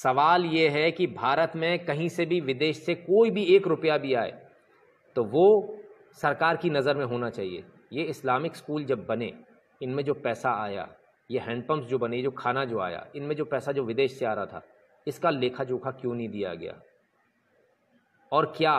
सवाल ये है कि भारत में कहीं से भी विदेश से कोई भी एक रुपया भी आए तो वो सरकार की नज़र में होना चाहिए ये इस्लामिक स्कूल जब बने इनमें जो पैसा आया ये हैंडपम्प जो बने जो खाना जो आया इनमें जो पैसा जो विदेश से आ रहा था इसका लेखा जोखा क्यों नहीं दिया गया और क्या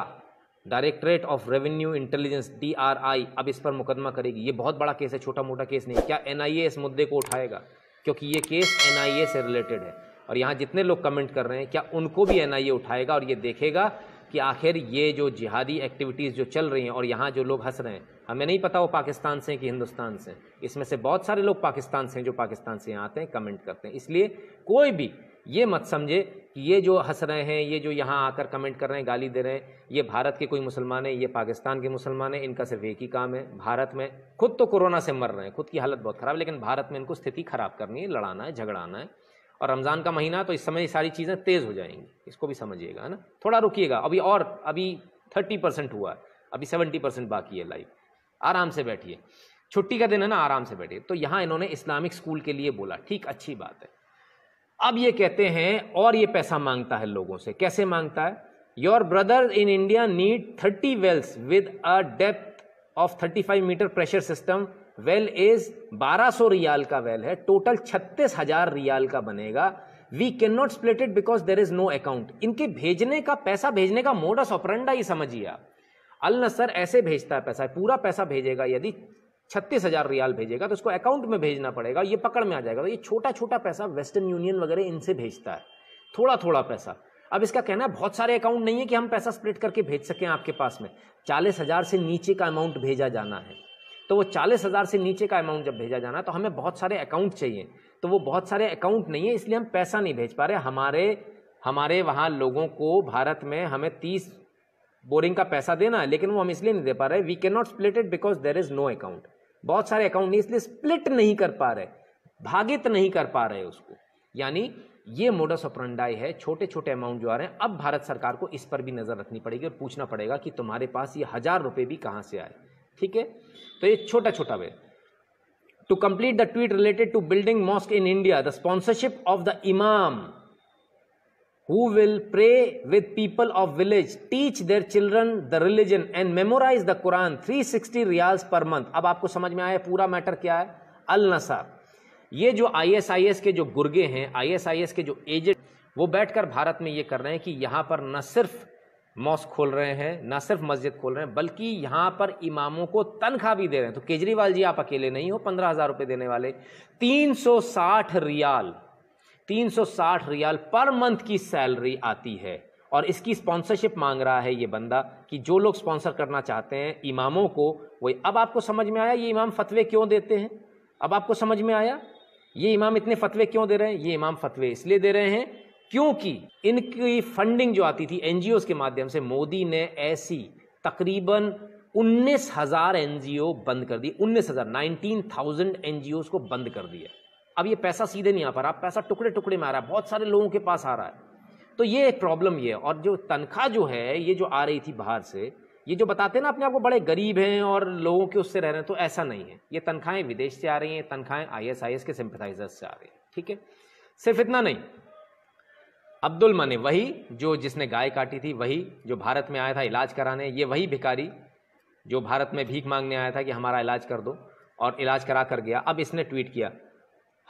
directorate of revenue intelligence D अब इस पर मुकदमा करेगी ये बहुत बड़ा केस है छोटा मोटा केस नहीं क्या एन इस मुद्दे को उठाएगा क्योंकि ये केस एन से रिलेटेड है और यहाँ जितने लोग कमेंट कर रहे हैं क्या उनको भी एन उठाएगा और ये देखेगा कि आखिर ये जो जिहादी एक्टिविटीज़ जो चल रही हैं और यहाँ जो लोग हंस रहे हैं हमें नहीं पता वो पाकिस्तान से हैं कि हिंदुस्तान से इसमें से बहुत सारे लोग पाकिस्तान से हैं जो पाकिस्तान से यहाँ आते हैं कमेंट करते हैं इसलिए कोई भी ये मत समझे कि ये जो हंस रहे हैं ये जो यहाँ आकर कमेंट कर रहे हैं गाली दे रहे हैं ये भारत के कोई मुसलमान है ये पाकिस्तान के मुसलमान हैं इनका सिर्फ एक ही काम है भारत में खुद तो कोरोना से मर रहे हैं खुद की हालत बहुत ख़राब लेकिन भारत में इनको स्थिति ख़राब करनी है लड़ाना है झगड़ाना है और रमज़ान का महीना तो इस समय सारी चीज़ें तेज़ हो जाएंगी इसको भी समझिएगा है ना थोड़ा रुकिएगा अभी और अभी थर्टी परसेंट हुआ है अभी सेवेंटी परसेंट बाकी है लाइफ आराम से बैठिए छुट्टी का दिन है ना आराम से बैठिए तो यहाँ इन्होंने इस्लामिक स्कूल के लिए बोला ठीक अच्छी बात है अब ये कहते हैं और ये पैसा मांगता है लोगों से कैसे मांगता है your brother in India need thirty wells with a depth of thirty five meter pressure system well is 1200 riyal का वेल है टोटल छत्तीस हजार रियाल का बनेगा we can not split it because there is no account इनके भेजने का पैसा भेजने का मोडस ऑपरेंडा ही समझिए आप अल नसर ऐसे भेजता है पैसा पूरा पैसा भेजेगा यदि छत्तीस हजार रियाल भेजेगा तो उसको अकाउंट में भेजना पड़ेगा ये पकड़ में आ जाएगा तो ये छोटा छोटा पैसा वेस्टर्न यूनियन वगैरह इनसे भेजता है थोड़ा थोड़ा पैसा अब इसका कहना है बहुत सारे अकाउंट नहीं है कि हम पैसा स्प्लिट करके भेज सकें आपके पास में चालीस हजार से नीचे का अमाउंट भेजा जाना है तो वो चालीस हज़ार से नीचे का अमाउंट जब भेजा जाना तो हमें बहुत सारे अकाउंट चाहिए तो वो बहुत सारे अकाउंट नहीं है इसलिए हम पैसा नहीं भेज पा रहे हमारे हमारे वहाँ लोगों को भारत में हमें तीस बोरिंग का पैसा देना है लेकिन वो हम इसलिए नहीं दे पा रहे we can not split it because there is no account बहुत सारे अकाउंट नहीं इसलिए स्प्लिट नहीं कर पा रहे भागित नहीं कर पा रहे उसको यानी ये मोडस रंडाई है छोटे छोटे अमाउंट जो आ रहे हैं अब भारत सरकार को इस पर भी नज़र रखनी पड़ेगी और पूछना पड़ेगा कि तुम्हारे पास ये हज़ार रुपये भी कहाँ से आए ठीक है तो ये छोटा छोटा way to complete the tweet related to building mosque in India the sponsorship of the imam will pray with people of village teach their children the religion and memorise the Quran three sixty riyals per month अब आपको समझ में आया पूरा matter क्या है अल नसर ये जो आईएसआईएस के जो गुर्गे हैं आईएसआईएस के जो एजेंट वो बैठकर भारत में ये कर रहे हैं कि यहाँ पर न सिर्फ मॉस्क खोल रहे हैं ना सिर्फ मस्जिद खोल रहे हैं बल्कि यहाँ पर इमामों को तनख्वाह भी दे रहे हैं तो केजरीवाल जी आप अकेले नहीं हो पंद्रह हज़ार रुपये देने वाले तीन सौ साठ रियाल तीन सौ साठ रियाल पर मंथ की सैलरी आती है और इसकी स्पॉन्सरशिप मांग रहा है ये बंदा कि जो लोग स्पॉन्सर करना चाहते हैं इमामों को वही अब आपको समझ में आया ये इमाम फतवे क्यों देते हैं अब आपको समझ में आया ये इमाम इतने फतवे क्यों दे रहे हैं ये इमाम फतवे इसलिए दे रहे हैं क्योंकि इनकी फंडिंग जो आती थी एन के माध्यम से मोदी ने ऐसी तकरीबन उन्नीस हजार एन बंद कर दी उन्नीस हजार नाइनटीन थाउजेंड एनजीओ को बंद कर दिया अब ये पैसा सीधे नहीं आ पा रहा पैसा टुकड़े टुकड़े में आ रहा है बहुत सारे लोगों के पास आ रहा है तो ये एक प्रॉब्लम ये है और जो तनख्वाह जो है ये जो आ रही थी बाहर से ये जो बताते हैं ना अपने आप को बड़े गरीब हैं और लोगों के उससे रह रहे हैं तो ऐसा नहीं है ये तनख्वाहें विदेश से आ रही हैं तनख्वाहें आई एस आई एस के सिंपथाइजर्स से आ रही हैं ठीक है सिर्फ इतना नहीं अब्दुल मने वही जो जिसने गाय काटी थी वही जो भारत में आया था इलाज कराने ये वही भिकारी जो भारत में भीख मांगने आया था कि हमारा इलाज कर दो और इलाज करा कर गया अब इसने ट्वीट किया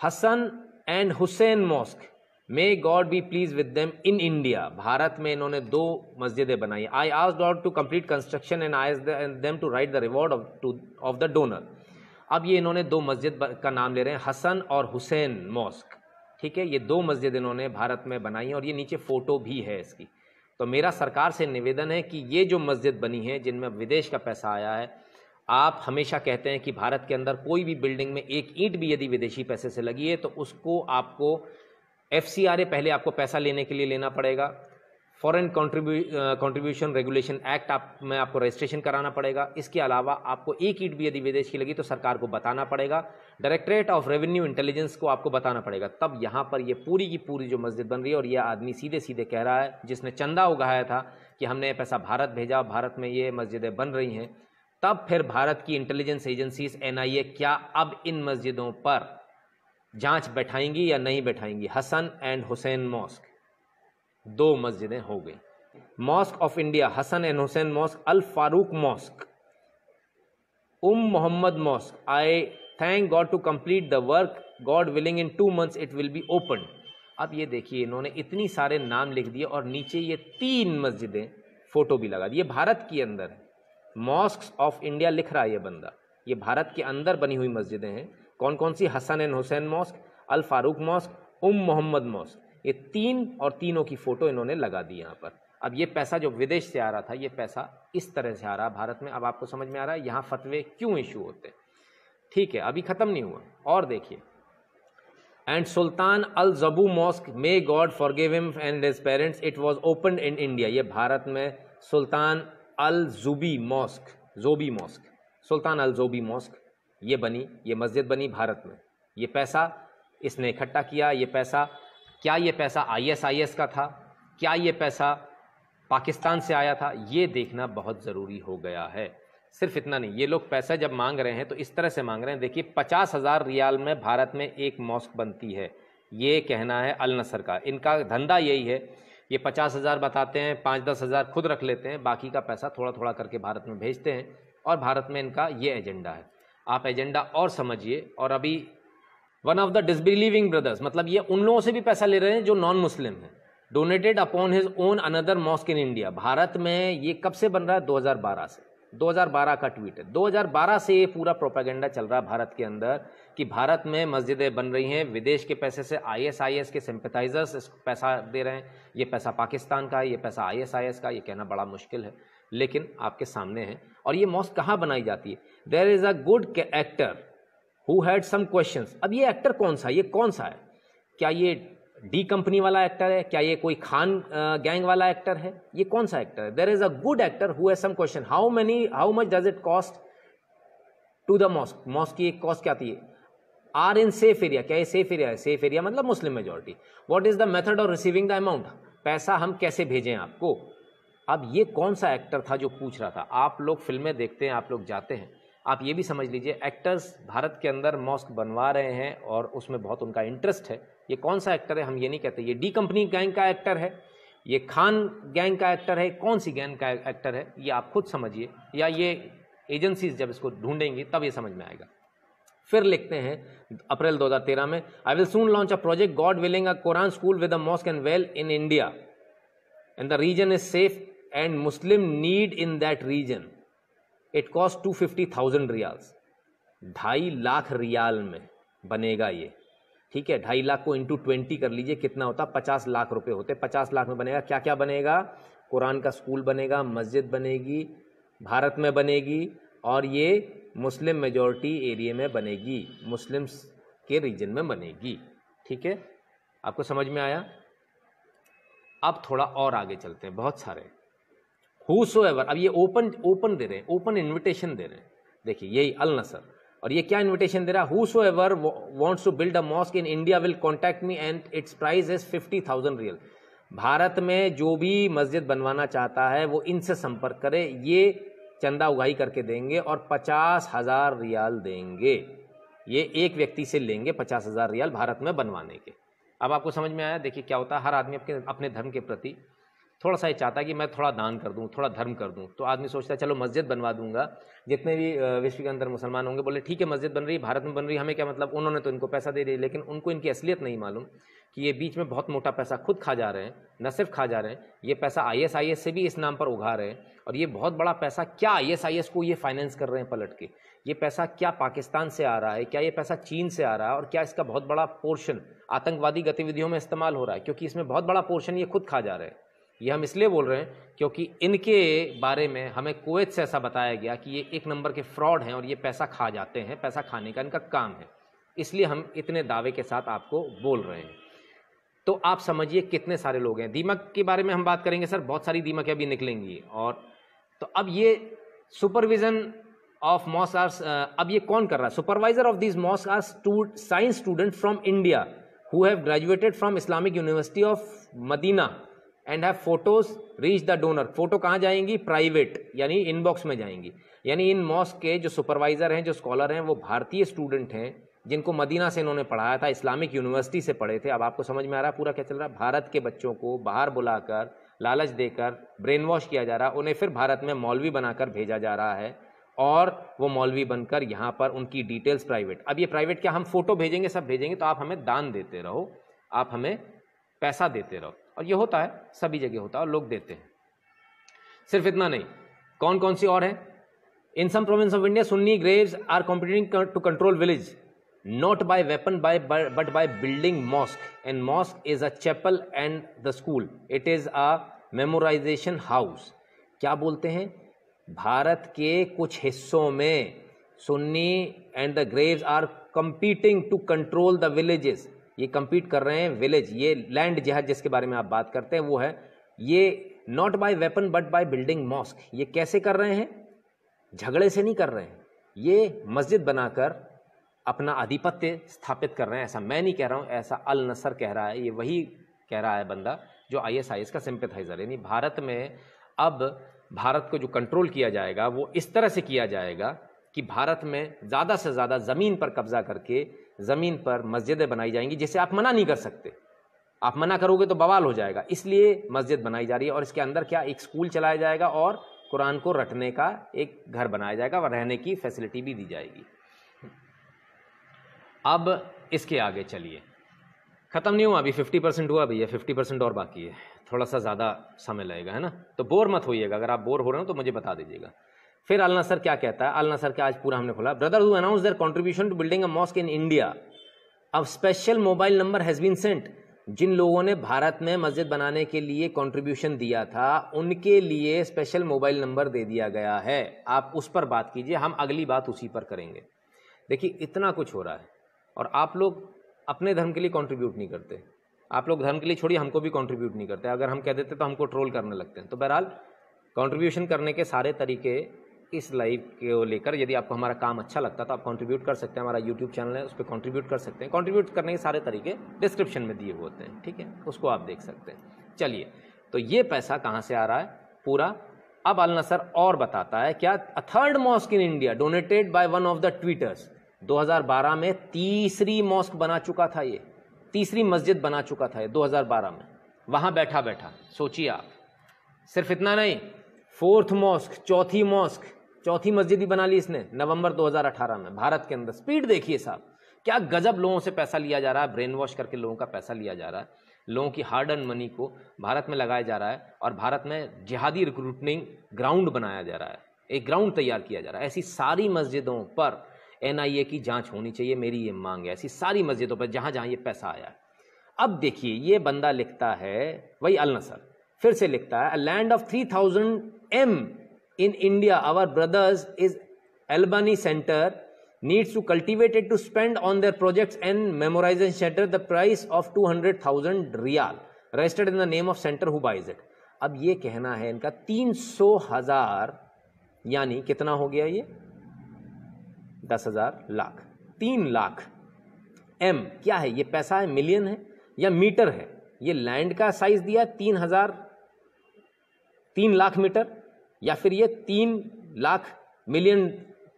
Hasan and Hussain mosque may God be please with them in India Bharat में इन्होंने दो मस्जिदें बनाई आई आज डॉट to complete construction and I them to write the reward of the donor अब ये इन्होंने दो मस्जिद का नाम ले रहे हैं हसन और हुसैन मॉस्क ठीक है ये दो मस्जिद इन्होंने भारत में बनाई है और ये नीचे फ़ोटो भी है इसकी तो मेरा सरकार से निवेदन है कि ये जो मस्जिद बनी है जिनमें विदेश का पैसा आया है आप हमेशा कहते हैं कि भारत के अंदर कोई भी बिल्डिंग में एक ईंट भी यदि विदेशी पैसे से लगी है तो उसको आपको एफ पहले आपको पैसा लेने के लिए लेना पड़ेगा कॉन्ट्रीब्यू कॉन्ट्रीब्यूशन रेगुलेशन एक्ट आप में आपको रजिस्ट्रेशन कराना पड़ेगा इसके अलावा आपको एक ईट भी यदि विदेश की लगी तो सरकार को बताना पड़ेगा डायरेक्टरेट ऑफ रेवेन्यू इंटेलिजेंस को आपको बताना पड़ेगा तब यहाँ पर ये पूरी की पूरी जो मस्जिद बन रही है और ये आदमी सीधे सीधे कह रहा है जिसने चंदा उगाया था कि हमने पैसा भारत भेजा भारत में ये मस्जिदें बन रही हैं तब फिर भारत की इंटेलिजेंस एजेंसीज एन क्या अब इन मस्जिदों पर जांच बैठाएंगी या नहीं बैठाएंगी हसन एंड हुसैन मॉस्क दो मस्जिदें हो गई mosque of India Hasan and Hussain mosque Al Farooq mosque Umm Mohammed mosque I thank God to complete the work God willing in two months it will be open अब ये देखिए इन्होंने इतनी सारे नाम लिख दिए और नीचे ये तीन मस्जिदें फ़ोटो भी लगा दी ये भारत के अंदर है मॉस्क ऑफ इंडिया लिख रहा है ये बंदा ये भारत के अंदर बनी हुई मस्जिदें हैं कौन कौन सी Hasan and Hussain mosque Al Farooq mosque Umm Mohammed mosque ये तीन और तीनों की फ़ोटो इन्होंने लगा दी यहाँ पर अब ये पैसा जो विदेश से आ रहा था ये पैसा इस तरह से आ रहा भारत में अब आपको समझ में आ रहा है यहाँ फतवे क्यों इशू होते ठीक है अभी ख़त्म नहीं हुआ और देखिए and Sultan Al Jabu mosque may God forgive him and his parents it was open in India ये भारत में Sultan Al Jubi mosque Jobi mosque Sultan Al Jobi mosque ये बनी ये मस्जिद बनी भारत में ये पैसा इसने इकट्ठा किया ये पैसा क्या ये पैसा आईएसआईएस का था क्या ये पैसा पाकिस्तान से आया था ये देखना बहुत ज़रूरी हो गया है सिर्फ इतना नहीं ये लोग पैसा जब मांग रहे हैं तो इस तरह से मांग रहे हैं देखिए पचास हज़ार रियाल में भारत में एक मॉस्क बनती है ये कहना है अल नसर का इनका धंधा यही है ये पचास हज़ार बताते हैं पाँच दस हज़ार खुद रख लेते हैं बाकी का पैसा थोड़ा थोड़ा करके भारत में भेजते हैं और भारत में इनका ये एजेंडा है आप एजेंडा और समझिए और अभी one of the disbelieving brothers मतलब ये उन लोगों से भी पैसा ले रहे हैं जो नॉन मुस्लिम हैं donated upon his own another mosque in India Bharat में ये कब से बन रहा है 2012 से 2012 का ट्वीट है 2012 से ये पूरा प्रोपागेंडा चल रहा है भारत के अंदर कि भारत में मस्जिदें बन रही हैं विदेश के पैसे से आईएसआईएस के सिंपथाइजर्स पैसा दे रहे हैं ये पैसा पाकिस्तान का है ये पैसा आईएसआईएस का ये कहना बड़ा मुश्किल है लेकिन आपके सामने है और ये मॉस्क कहाँ बनाई जाती है there is a good actor who had some question अब ये एक्टर कौन सा ये कौन सा है क्या ये डी कंपनी वाला एक्टर है क्या ये कोई खान गैंग वाला एक्टर है ये कौन सा एक्टर है there is a good actor who has some question how many how much does it cost to the mosque mosque की एक कॉस्ट क्या आती है आर इन सेफ एरिया क्या ये सेफ एरिया है सेफ एरिया मतलब Muslim majority what is the method of receiving the amount पैसा हम कैसे भेजें आपको अब ये कौन सा एक्टर था जो पूछ रहा था आप लोग फिल्में देखते हैं आप लोग जाते हैं आप ये भी समझ लीजिए एक्टर्स भारत के अंदर मॉस्क बनवा रहे हैं और उसमें बहुत उनका इंटरेस्ट है ये कौन सा एक्टर है हम ये नहीं कहते ये डी कंपनी गैंग का एक्टर है ये खान गैंग का एक्टर है कौन सी गैंग का एक्टर है ये आप खुद समझिए या ये एजेंसीज जब इसको ढूंढेंगी तब ये समझ में आएगा फिर लिखते हैं अप्रैल 2013 में I will soon launch a project God willing a Quran school with a mosque and well in India and the region is safe and Muslim need in that region it cost two fifty thousand riyals ढाई लाख रियाल में बनेगा ये ठीक है ढाई लाख को into twenty कर लीजिए कितना होता पचास लाख रुपए होते पचास लाख में बनेगा क्या क्या बनेगा कुरान का स्कूल बनेगा मस्जिद बनेगी भारत में बनेगी और ये मुस्लिम मेजोरिटी एरिए में बनेगी मुस्लिम्स के रीजन में बनेगी ठीक है आपको समझ में आया अब थोड़ा और आगे चलते हैं बहुत सारे हु सो एवर अब ये ओपन ओपन दे रहे हैं ओपन इन्विटेशन दे रहे हैं देखिए यही अल नसर और ये क्या इन्विटेशन दे रहा है who so ever wants to build a mosque in India will contact me and its price is fifty thousand riyal Bharat में जो भी मस्जिद बनवाना चाहता है वो इनसे संपर्क करे ये चंदा उगाही करके देंगे और पचास हज़ार रियाल देंगे ये एक व्यक्ति से लेंगे पचास हज़ार रियाल भारत में बनवाने के अब आपको समझ में आया देखिए क्या होता है हर आदमी अपने अपने धर्म के प्रति थोड़ा सा ये चाहता है कि मैं थोड़ा दान कर दूँ थोड़ा धर्म कर दूँ तो आदमी सोचता है चलो मस्जिद बनवा दूंगा जितने भी विश्व के अंदर मुसलमान होंगे बोले ठीक है मस्जिद बन रही है भारत में बन रही है हमें क्या मतलब उन्होंने तो इनको पैसा दे दिया लेकिन उनको इनकी असलियत नहीं मालूम कि ये बीच में बहुत मोटा पैसा खुद खा जा रहे हैं न सिर्फ खा जा रहे हैं ये पैसा आई एस से भी इस नाम पर उघा रहे हैं और ये बहुत बड़ा पैसा क्या आई एस को ये फाइनेंस कर रहे हैं पलट के ये पैसा क्या पाकिस्तान से आ रहा है क्या ये पैसा चीन से आ रहा है और क्या इसका बहुत बड़ा पोर्शन आतंकवादी गतिविधियों में इस्तेमाल हो रहा है क्योंकि इसमें बहुत बड़ा पोर्शन ये खुद खा जा रहे हैं ये हम इसलिए बोल रहे हैं क्योंकि इनके बारे में हमें कोवैत से ऐसा बताया गया कि ये एक नंबर के फ्रॉड हैं और ये पैसा खा जाते हैं पैसा खाने का इनका काम है इसलिए हम इतने दावे के साथ आपको बोल रहे हैं तो आप समझिए कितने सारे लोग हैं दीमक के बारे में हम बात करेंगे सर बहुत सारी दीमक अभी निकलेंगी और तो अब ये सुपरविजन ऑफ मॉस आर अब ये कौन कर रहा है supervisor of this mosque are science student from India who have graduated from Islamic University of Medina and have photos reach the donor photo कहाँ जाएंगी प्राइवेट यानी इनबॉक्स में जाएंगी यानी इन मॉस्क के जो सुपरवाइज़र हैं जो स्कॉलर हैं वो भारतीय स्टूडेंट हैं जिनको मदीना से इन्होंने पढ़ाया था इस्लामिक यूनिवर्सिटी से पढ़े थे अब आपको समझ में आ रहा है पूरा क्या चल रहा है भारत के बच्चों को बाहर बुलाकर लालच देकर ब्रेन वॉश किया जा रहा है उन्हें फिर भारत में मौलवी बनाकर भेजा जा रहा है और वो मौलवी बनकर यहाँ पर उनकी डिटेल्स प्राइवेट अब ये प्राइवेट क्या हम फोटो भेजेंगे सब भेजेंगे तो आप हमें दान देते रहो आप हमें पैसा देते रहो और ये होता है सभी जगह होता है और लोग देते हैं सिर्फ इतना नहीं कौन कौन सी और है in some province of India Sunni grave are competing to control village not by weapon by but by building mosque and mosque is a chapel and the school it is a memorisation house क्या बोलते हैं भारत के कुछ हिस्सों में Sunni and the graves are competing to control the villages ये compete कर रहे हैं विलेज ये लैंड जहाज जिसके बारे में आप बात करते हैं वो है ये not by weapon but by building mosque ये कैसे कर रहे हैं झगड़े से नहीं कर रहे हैं ये मस्जिद बनाकर अपना आधिपत्य स्थापित कर रहे हैं ऐसा मैं नहीं कह रहा हूँ ऐसा अल नसर कह रहा है ये वही कह रहा है बंदा जो आई आई एस एस का सिंपथाइज़र यानी भारत में अब भारत को जो कंट्रोल किया जाएगा वो इस तरह से किया जाएगा कि भारत में ज़्यादा से ज़्यादा ज़मीन पर कब्ज़ा करके ज़मीन पर मस्जिदें बनाई जाएंगी जिसे आप मना नहीं कर सकते आप मना करोगे तो बवाल हो जाएगा इसलिए मस्जिद बनाई जा रही है और इसके अंदर क्या एक स्कूल चलाया जाएगा और कुरान को रटने का एक घर बनाया जाएगा और रहने की फैसिलिटी भी दी जाएगी अब इसके आगे चलिए ख़त्म नहीं हुआ अभी फिफ्टी परसेंट हुआ भैया फिफ्टी परसेंट और बाकी है थोड़ा सा ज़्यादा समय लगेगा है ना तो बोर मत होइएगा अगर आप बोर हो रहे हो तो मुझे बता दीजिएगा फिर अल नसर क्या कहता है अल नसर के आज पूरा हमने खोला brother who announce their contribution to building a mosque in India अब special mobile number has been sent जिन लोगों ने भारत में मस्जिद बनाने के लिए कंट्रीब्यूशन दिया था उनके लिए स्पेशल मोबाइल नंबर दे दिया गया है आप उस पर बात कीजिए हम अगली बात उसी पर करेंगे देखिए इतना कुछ हो रहा है और आप लोग अपने धर्म के लिए कंट्रीब्यूट नहीं करते आप लोग धर्म के लिए छोड़िए हमको भी कंट्रीब्यूट नहीं करते अगर हम कह देते तो हमको ट्रोल करने लगते हैं तो बहरहाल कंट्रीब्यूशन करने के सारे तरीके इस लाइव को लेकर यदि आपको हमारा काम अच्छा लगता है तो आप कंट्रीब्यूट कर सकते हैं हमारा यूट्यूब चैनल है उस पर कॉन्ट्रीब्यूट कर सकते हैं कॉन्ट्रीब्यूट करने के सारे तरीके डिस्क्रिप्शन में दिए होते हैं ठीक है उसको आप देख सकते हैं चलिए तो ये पैसा कहाँ से आ रहा है पूरा अब अल नसर और बताता है क्या third mosque in India donated by one of the twitters 2012 में तीसरी मॉस्क बना चुका था ये तीसरी मस्जिद बना चुका था ये 2012 में वहां बैठा बैठा सोचिए आप सिर्फ इतना नहीं फोर्थ मॉस्क चौथी मॉस्क चौथी मस्जिद ही बना ली इसने नवंबर 2018 में भारत के अंदर स्पीड देखिए साहब क्या गजब लोगों से पैसा लिया जा रहा है ब्रेन वॉश करके लोगों का पैसा लिया जा रहा है लोगों की हार्ड एंड मनी को भारत में लगाया जा रहा है और भारत में जिहादी रिक्रूटनिंग ग्राउंड बनाया जा रहा है एक ग्राउंड तैयार किया जा रहा है ऐसी सारी मस्जिदों पर एन की जाँच होनी चाहिए मेरी ये मांग है ऐसी सारी मस्जिदों पर जहाँ जहाँ ये पैसा आया है अब देखिए ये बंदा लिखता है वही अल नसर फिर से लिखता है land of three thousand M in India, our brothers is Albany Center needs to cultivate it to spend on their projects and memorization center the price of 200,000 riyal registered in the name of center who buys it अब ये कहना है इनका तीन सौ हजार यानी कितना हो गया ये दस हजार लाख तीन लाख एम क्या है ये पैसा है मिलियन है या मीटर है ये लैंड का साइज दिया तीन हजार तीन लाख मीटर या फिर ये तीन लाख मिलियन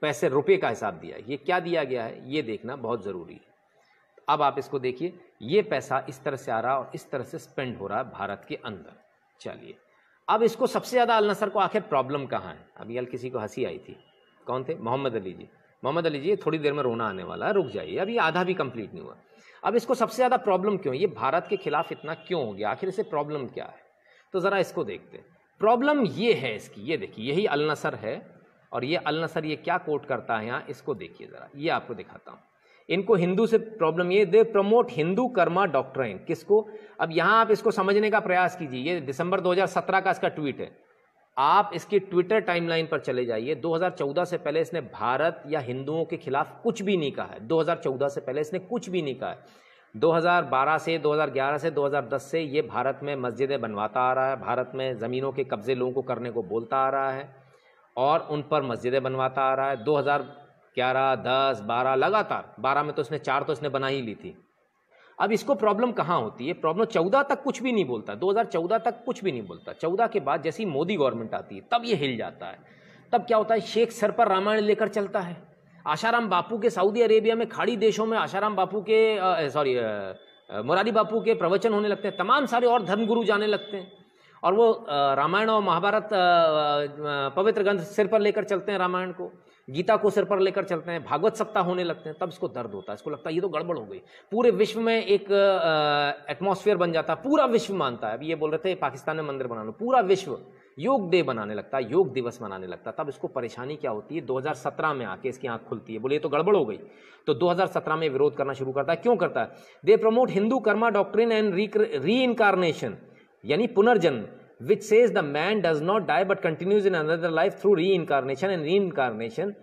पैसे रुपए का हिसाब दिया ये क्या दिया गया है ये देखना बहुत ज़रूरी है अब आप इसको देखिए ये पैसा इस तरह से आ रहा और इस तरह से स्पेंड हो रहा है भारत के अंदर चलिए अब इसको सबसे ज़्यादा अलनसर को आखिर प्रॉब्लम कहाँ है अभी अल किसी को हंसी आई थी कौन थे मोहम्मद अली जी मोहम्मद अली जी थोड़ी देर में रोना आने वाला है रुक जाइए अभी आधा भी कंप्लीट नहीं हुआ अब इसको सबसे ज़्यादा प्रॉब्लम क्यों ये भारत के खिलाफ इतना क्यों हो गया आखिर इसे प्रॉब्लम क्या है तो ज़रा इसको देखते हैं प्रॉब्लम ये है इसकी ये देखिए यही अलनसर है और ये अलनसर ये क्या कोट करता है यहाँ इसको देखिए ज़रा ये आपको दिखाता हूँ इनको हिंदू से प्रॉब्लम ये they promote Hindu karma doctrine किसको अब यहाँ आप इसको समझने का प्रयास कीजिए ये दिसंबर 2017 का इसका ट्वीट है आप इसकी ट्विटर टाइमलाइन पर चले जाइए 2014 से पहले इसने भारत या हिंदुओं के खिलाफ कुछ भी नहीं कहा है 2014 से पहले इसने कुछ भी नहीं कहा है 2012 से 2011 से 2010 से ये भारत में मस्जिदें बनवाता आ रहा है भारत में ज़मीनों के कब्ज़े लोगों को करने को बोलता आ रहा है और उन पर मस्जिदें बनवाता आ रहा है 2011 10 12 लगातार 12 में तो उसने चार तो उसने बना ही ली थी अब इसको प्रॉब्लम कहाँ होती है प्रॉब्लम चौदह तक कुछ भी नहीं बोलता दो तक कुछ भी नहीं बोलता चौदह के बाद जैसी मोदी गवर्नमेंट आती है तब ये हिल जाता है तब क्या होता है शेख सर पर रामायण लेकर चलता है आशाराम बापू के सऊदी अरेबिया में खाड़ी देशों में आशाराम बापू के सॉरी मुरारी बापू के प्रवचन होने लगते हैं तमाम सारे और धर्मगुरु जाने लगते हैं और वो रामायण और महाभारत पवित्र ग्रंथ सिर पर लेकर चलते हैं रामायण को गीता को सिर पर लेकर चलते हैं भागवत सप्ताह होने लगते हैं तब इसको दर्द होता है इसको लगता है ये तो गड़बड़ हो गई पूरे विश्व में एक एटमोसफियर बन जाता है पूरा विश्व मानता है अभी ये बोल रहे थे पाकिस्तान में मंदिर बना लो पूरा विश्व योग डे बनाने लगता है योग दिवस मनाने लगता है तब इसको परेशानी क्या होती है 2017 में आके इसकी आंख खुलती है बोले तो गड़बड़ हो गई तो 2017 में विरोध करना शुरू करता है क्यों करता है they promote Hindu karma doctrine and reincarnation यानी पुनर्जन्म which says the man does not die but continues in another life through reincarnation and reincarnation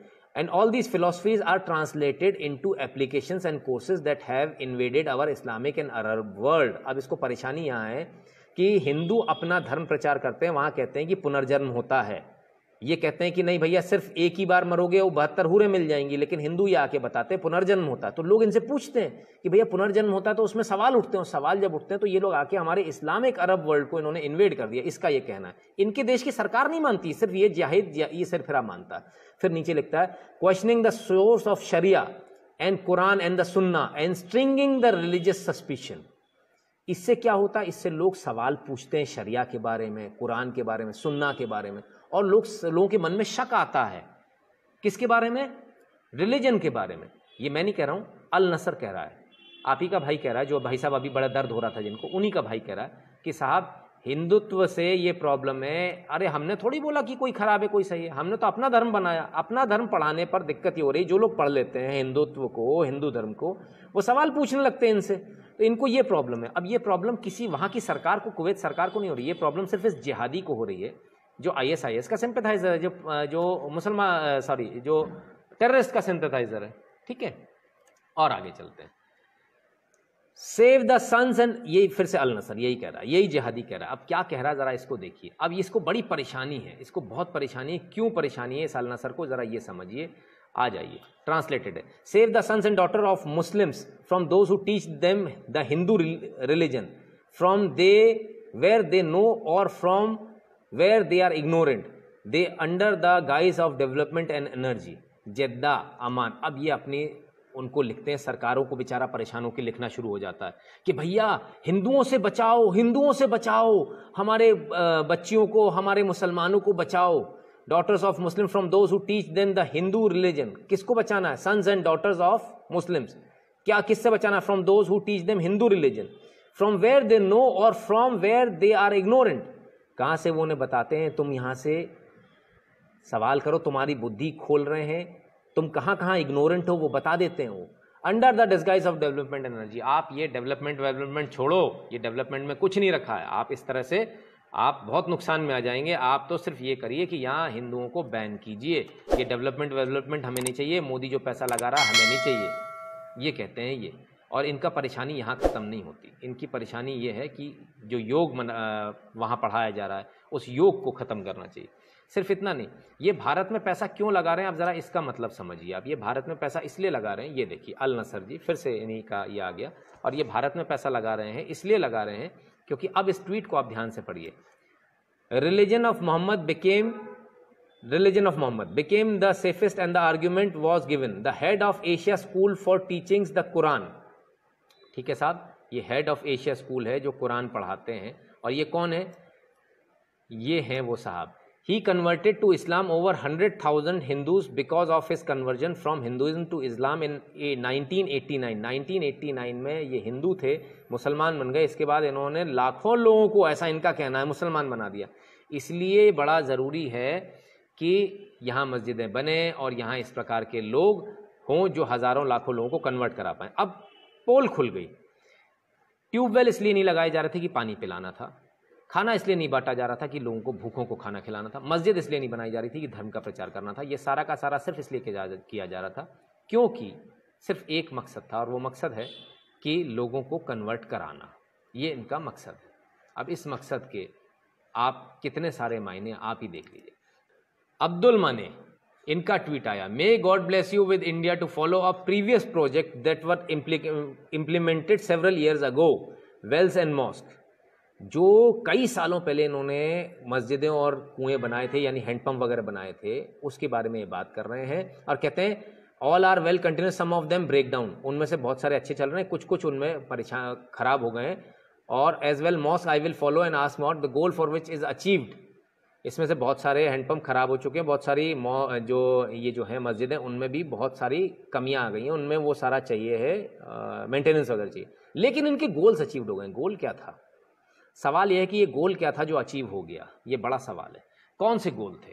all these philosophies are translated into application and courses that have invaded our Islamic and Arab world अब इसको परेशानी यहाँ है कि हिंदू अपना धर्म प्रचार करते हैं वहाँ कहते हैं कि पुनर्जन्म होता है ये कहते हैं कि नहीं भैया सिर्फ एक ही बार मरोगे वो बहत्तर हूरे मिल जाएंगी लेकिन हिंदू ये आके बताते हैं पुनर्जन्म होता तो लोग इनसे पूछते हैं कि भैया पुनर्जन्म होता तो उसमें सवाल उठते हैं सवाल जब उठते हैं तो ये लोग आके हमारे इस्लामिक अरब वर्ल्ड को इन्होंने इन्वेड कर दिया इसका ये कहना है इनके देश की सरकार नहीं मानती सिर्फ ये जाहिद ये सिर्फ सिरफिरा मानता है फिर नीचे लिखता है questioning the source of sharia and Quran and the Sunna and stringing the religious suspicion इससे क्या होता है इससे लोग सवाल पूछते हैं शरिया के बारे में कुरान के बारे में सुन्ना के बारे में और लोग लोगों के मन में शक आता है किसके बारे में रिलीजन के बारे में ये मैं नहीं कह रहा हूँ अल नसर कह रहा है आप ही का भाई कह रहा है जो भाई साहब अभी बड़ा दर्द हो रहा था जिनको उन्हीं का भाई कह रहा है कि साहब हिंदुत्व से ये प्रॉब्लम है अरे हमने थोड़ी बोला कि कोई खराब है कोई सही है हमने तो अपना धर्म बनाया अपना धर्म पढ़ाने पर दिक्कत ही हो रही जो लोग पढ़ लेते हैं हिंदुत्व को हिंदू धर्म को वो सवाल पूछने लगते हैं इनसे तो इनको ये प्रॉब्लम है अब ये प्रॉब्लम किसी वहाँ की सरकार को कुवैत सरकार को नहीं हो रही है प्रॉब्लम सिर्फ इस जिहादी को हो रही है जो आई एस आई एस का सिंपथाइजर है जो जो मुसलमान सॉरी जो टेररिस्ट का सिंपथाइजर है ठीक है और आगे चलते हैं सेव द सन्स एंड यही फिर से अल नसर यही कह रहा है यही जिहादी कह रहा है अब क्या कह रहा है ज़रा इसको देखिए अब इसको बड़ी परेशानी है इसको बहुत परेशानी है क्यों परेशानी है इस अल नसर को ज़रा ये समझिए आ जाइए ट्रांसलेटेड है save the sons and daughter of Muslims from those who teach them the Hindu religion from they where they know or from where they are ignorant they under the guise of development and energy जद्दा अमान अब ये अपनी उनको लिखते हैं सरकारों को बेचारा परेशान होकर लिखना शुरू हो जाता है कि भैया हिंदुओं से बचाओ हिंदुओं से बचाओ हमारे बच्चियों को हमारे मुसलमानों को बचाओ daughters of Muslim from those who teach then the Hindu religion किसको बचाना है sons and daughters of Muslims क्या किससे बचाना है from those who teach them Hindu religion from where they know or from where they are ignorant कहाँ से वो उन्हें बताते हैं तुम यहाँ से सवाल करो तुम्हारी बुद्धि खोल रहे हैं तुम कहाँ कहाँ इग्नोरेंट हो वो बता देते हैं वो under the disguise of development energy आप ये डेवलपमेंट डेवलपमेंट छोड़ो ये डेवलपमेंट में कुछ नहीं रखा है आप इस तरह से आप बहुत नुकसान में आ जाएंगे आप तो सिर्फ ये करिए कि यहाँ हिंदुओं को बैन कीजिए ये डेवलपमेंट डेवलपमेंट हमें नहीं चाहिए मोदी जो पैसा लगा रहा हमें नहीं चाहिए ये कहते हैं ये और इनका परेशानी यहाँ ख़त्म नहीं होती इनकी परेशानी ये है कि जो योग वहाँ पढ़ाया जा रहा है उस योग को ख़त्म करना चाहिए सिर्फ इतना नहीं ये भारत में पैसा क्यों लगा रहे हैं आप ज़रा इसका मतलब समझिए आप ये भारत में पैसा इसलिए लगा रहे हैं ये देखिए अल नसर जी फिर से इन्हीं का ये आ गया और ये भारत में पैसा लगा रहे हैं इसलिए लगा रहे हैं क्योंकि अब इस ट्वीट को आप ध्यान से पढ़िए religion of Muhammad became religion of Muhammad became the safest and the argument was given the head of Asia school for teachings the Quran ठीक है साहब ये हेड ऑफ एशिया स्कूल है जो कुरान पढ़ाते हैं और ये कौन है ये हैं वो साहब he converted to Islam over hundred thousand Hindus because of his conversion from Hinduism to Islam in a nineteen eighty nine nineteen eighty nine में ये हिंदू थे मुसलमान बन गए इसके बाद इन्होंने लाखों लोगों को ऐसा इनका कहना है मुसलमान बना दिया इसलिए बड़ा ज़रूरी है कि यहाँ मस्जिदें बने और यहाँ इस प्रकार के लोग हों जो हज़ारों लाखों लोगों को कन्वर्ट करा पाएँ अब पोल खुल गई ट्यूबवेल इसलिए नहीं लगाए जा रहे थे कि पानी पिलाना था खाना इसलिए नहीं बांटा जा रहा था कि लोगों को भूखों को खाना खिलाना था मस्जिद इसलिए नहीं बनाई जा रही थी कि धर्म का प्रचार करना था ये सारा का सारा सिर्फ इसलिए किया जा रहा था क्योंकि सिर्फ एक मकसद था और वो मकसद है कि लोगों को कन्वर्ट कराना ये इनका मकसद है अब इस मकसद के आप कितने सारे मायने आप ही देख लीजिए अब्दुल माने इनका ट्वीट आया may God bless you with India to follow a previous project that were implemented several years ago wells and mosque जो कई सालों पहले इन्होंने मस्जिदें और कुएं बनाए थे यानी हैंडपम्प वगैरह बनाए थे उसके बारे में ये बात कर रहे हैं और कहते हैं all are well continue some of them break down उनमें से बहुत सारे अच्छे चल रहे हैं कुछ कुछ उनमें परेशान खराब हो गए हैं और as well mosque I will follow and as most the goal for which is achieved इसमें से बहुत सारे हैंडपम्प खराब हो चुके हैं बहुत सारी जो ये जो है मस्जिदें उनमें भी बहुत सारी कमियां आ गई हैं उनमें वो सारा चाहिए है मेंटेनेंस वगैरह चाहिए लेकिन इनके गोल्स अचीव्ड हो गए गोल क्या था सवाल यह है कि ये गोल क्या था जो अचीव हो गया ये बड़ा सवाल है कौन से गोल थे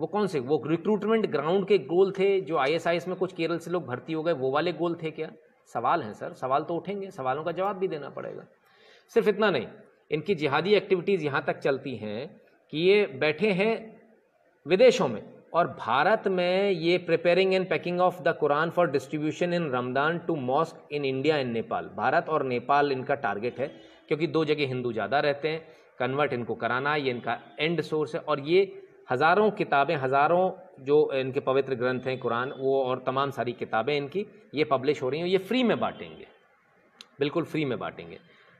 वो कौन से वो रिक्रूटमेंट ग्राउंड के गोल थे जो आईएसआईएस में कुछ केरल से लोग भर्ती हो गए वो वाले गोल थे क्या सवाल हैं सर सवाल तो उठेंगे सवालों का जवाब भी देना पड़ेगा सिर्फ इतना नहीं इनकी जिहादी एक्टिविटीज़ यहाँ तक चलती हैं कि ये बैठे हैं विदेशों में और भारत में ये preparing and packing of the Quran for distribution in Ramadan to mosque in India and Nepal Bharat और नेपाल इनका टारगेट है क्योंकि दो जगह हिंदू ज़्यादा रहते हैं कन्वर्ट इनको कराना ये इनका एंड सोर्स है और ये हज़ारों किताबें हज़ारों जो इनके पवित्र ग्रंथ हैं कुरान वो और तमाम सारी किताबें इनकी ये पब्लिश हो रही हैं ये फ्री में बांटेंगे बिल्कुल फ्री में बांटेंगे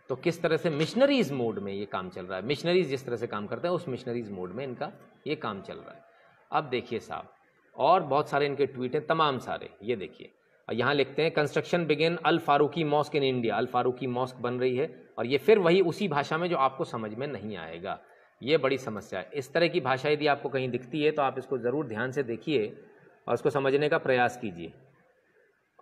तो किस तरह से मिशनरीज मोड में ये काम चल रहा है मिशनरीज जिस तरह से काम करते हैं उस मिशनरीज मोड में इनका ये काम चल रहा है अब देखिए साहब और बहुत सारे इनके ट्वीट हैं तमाम सारे ये देखिए यहाँ लिखते हैं construction begin Al Farooqi mosque in India Al Farooqi mosque बन रही है और ये फिर वही उसी भाषा में जो आपको समझ में नहीं आएगा ये बड़ी समस्या है इस तरह की भाषा यदि आपको कहीं दिखती है तो आप इसको ज़रूर ध्यान से देखिए और उसको समझने का प्रयास कीजिए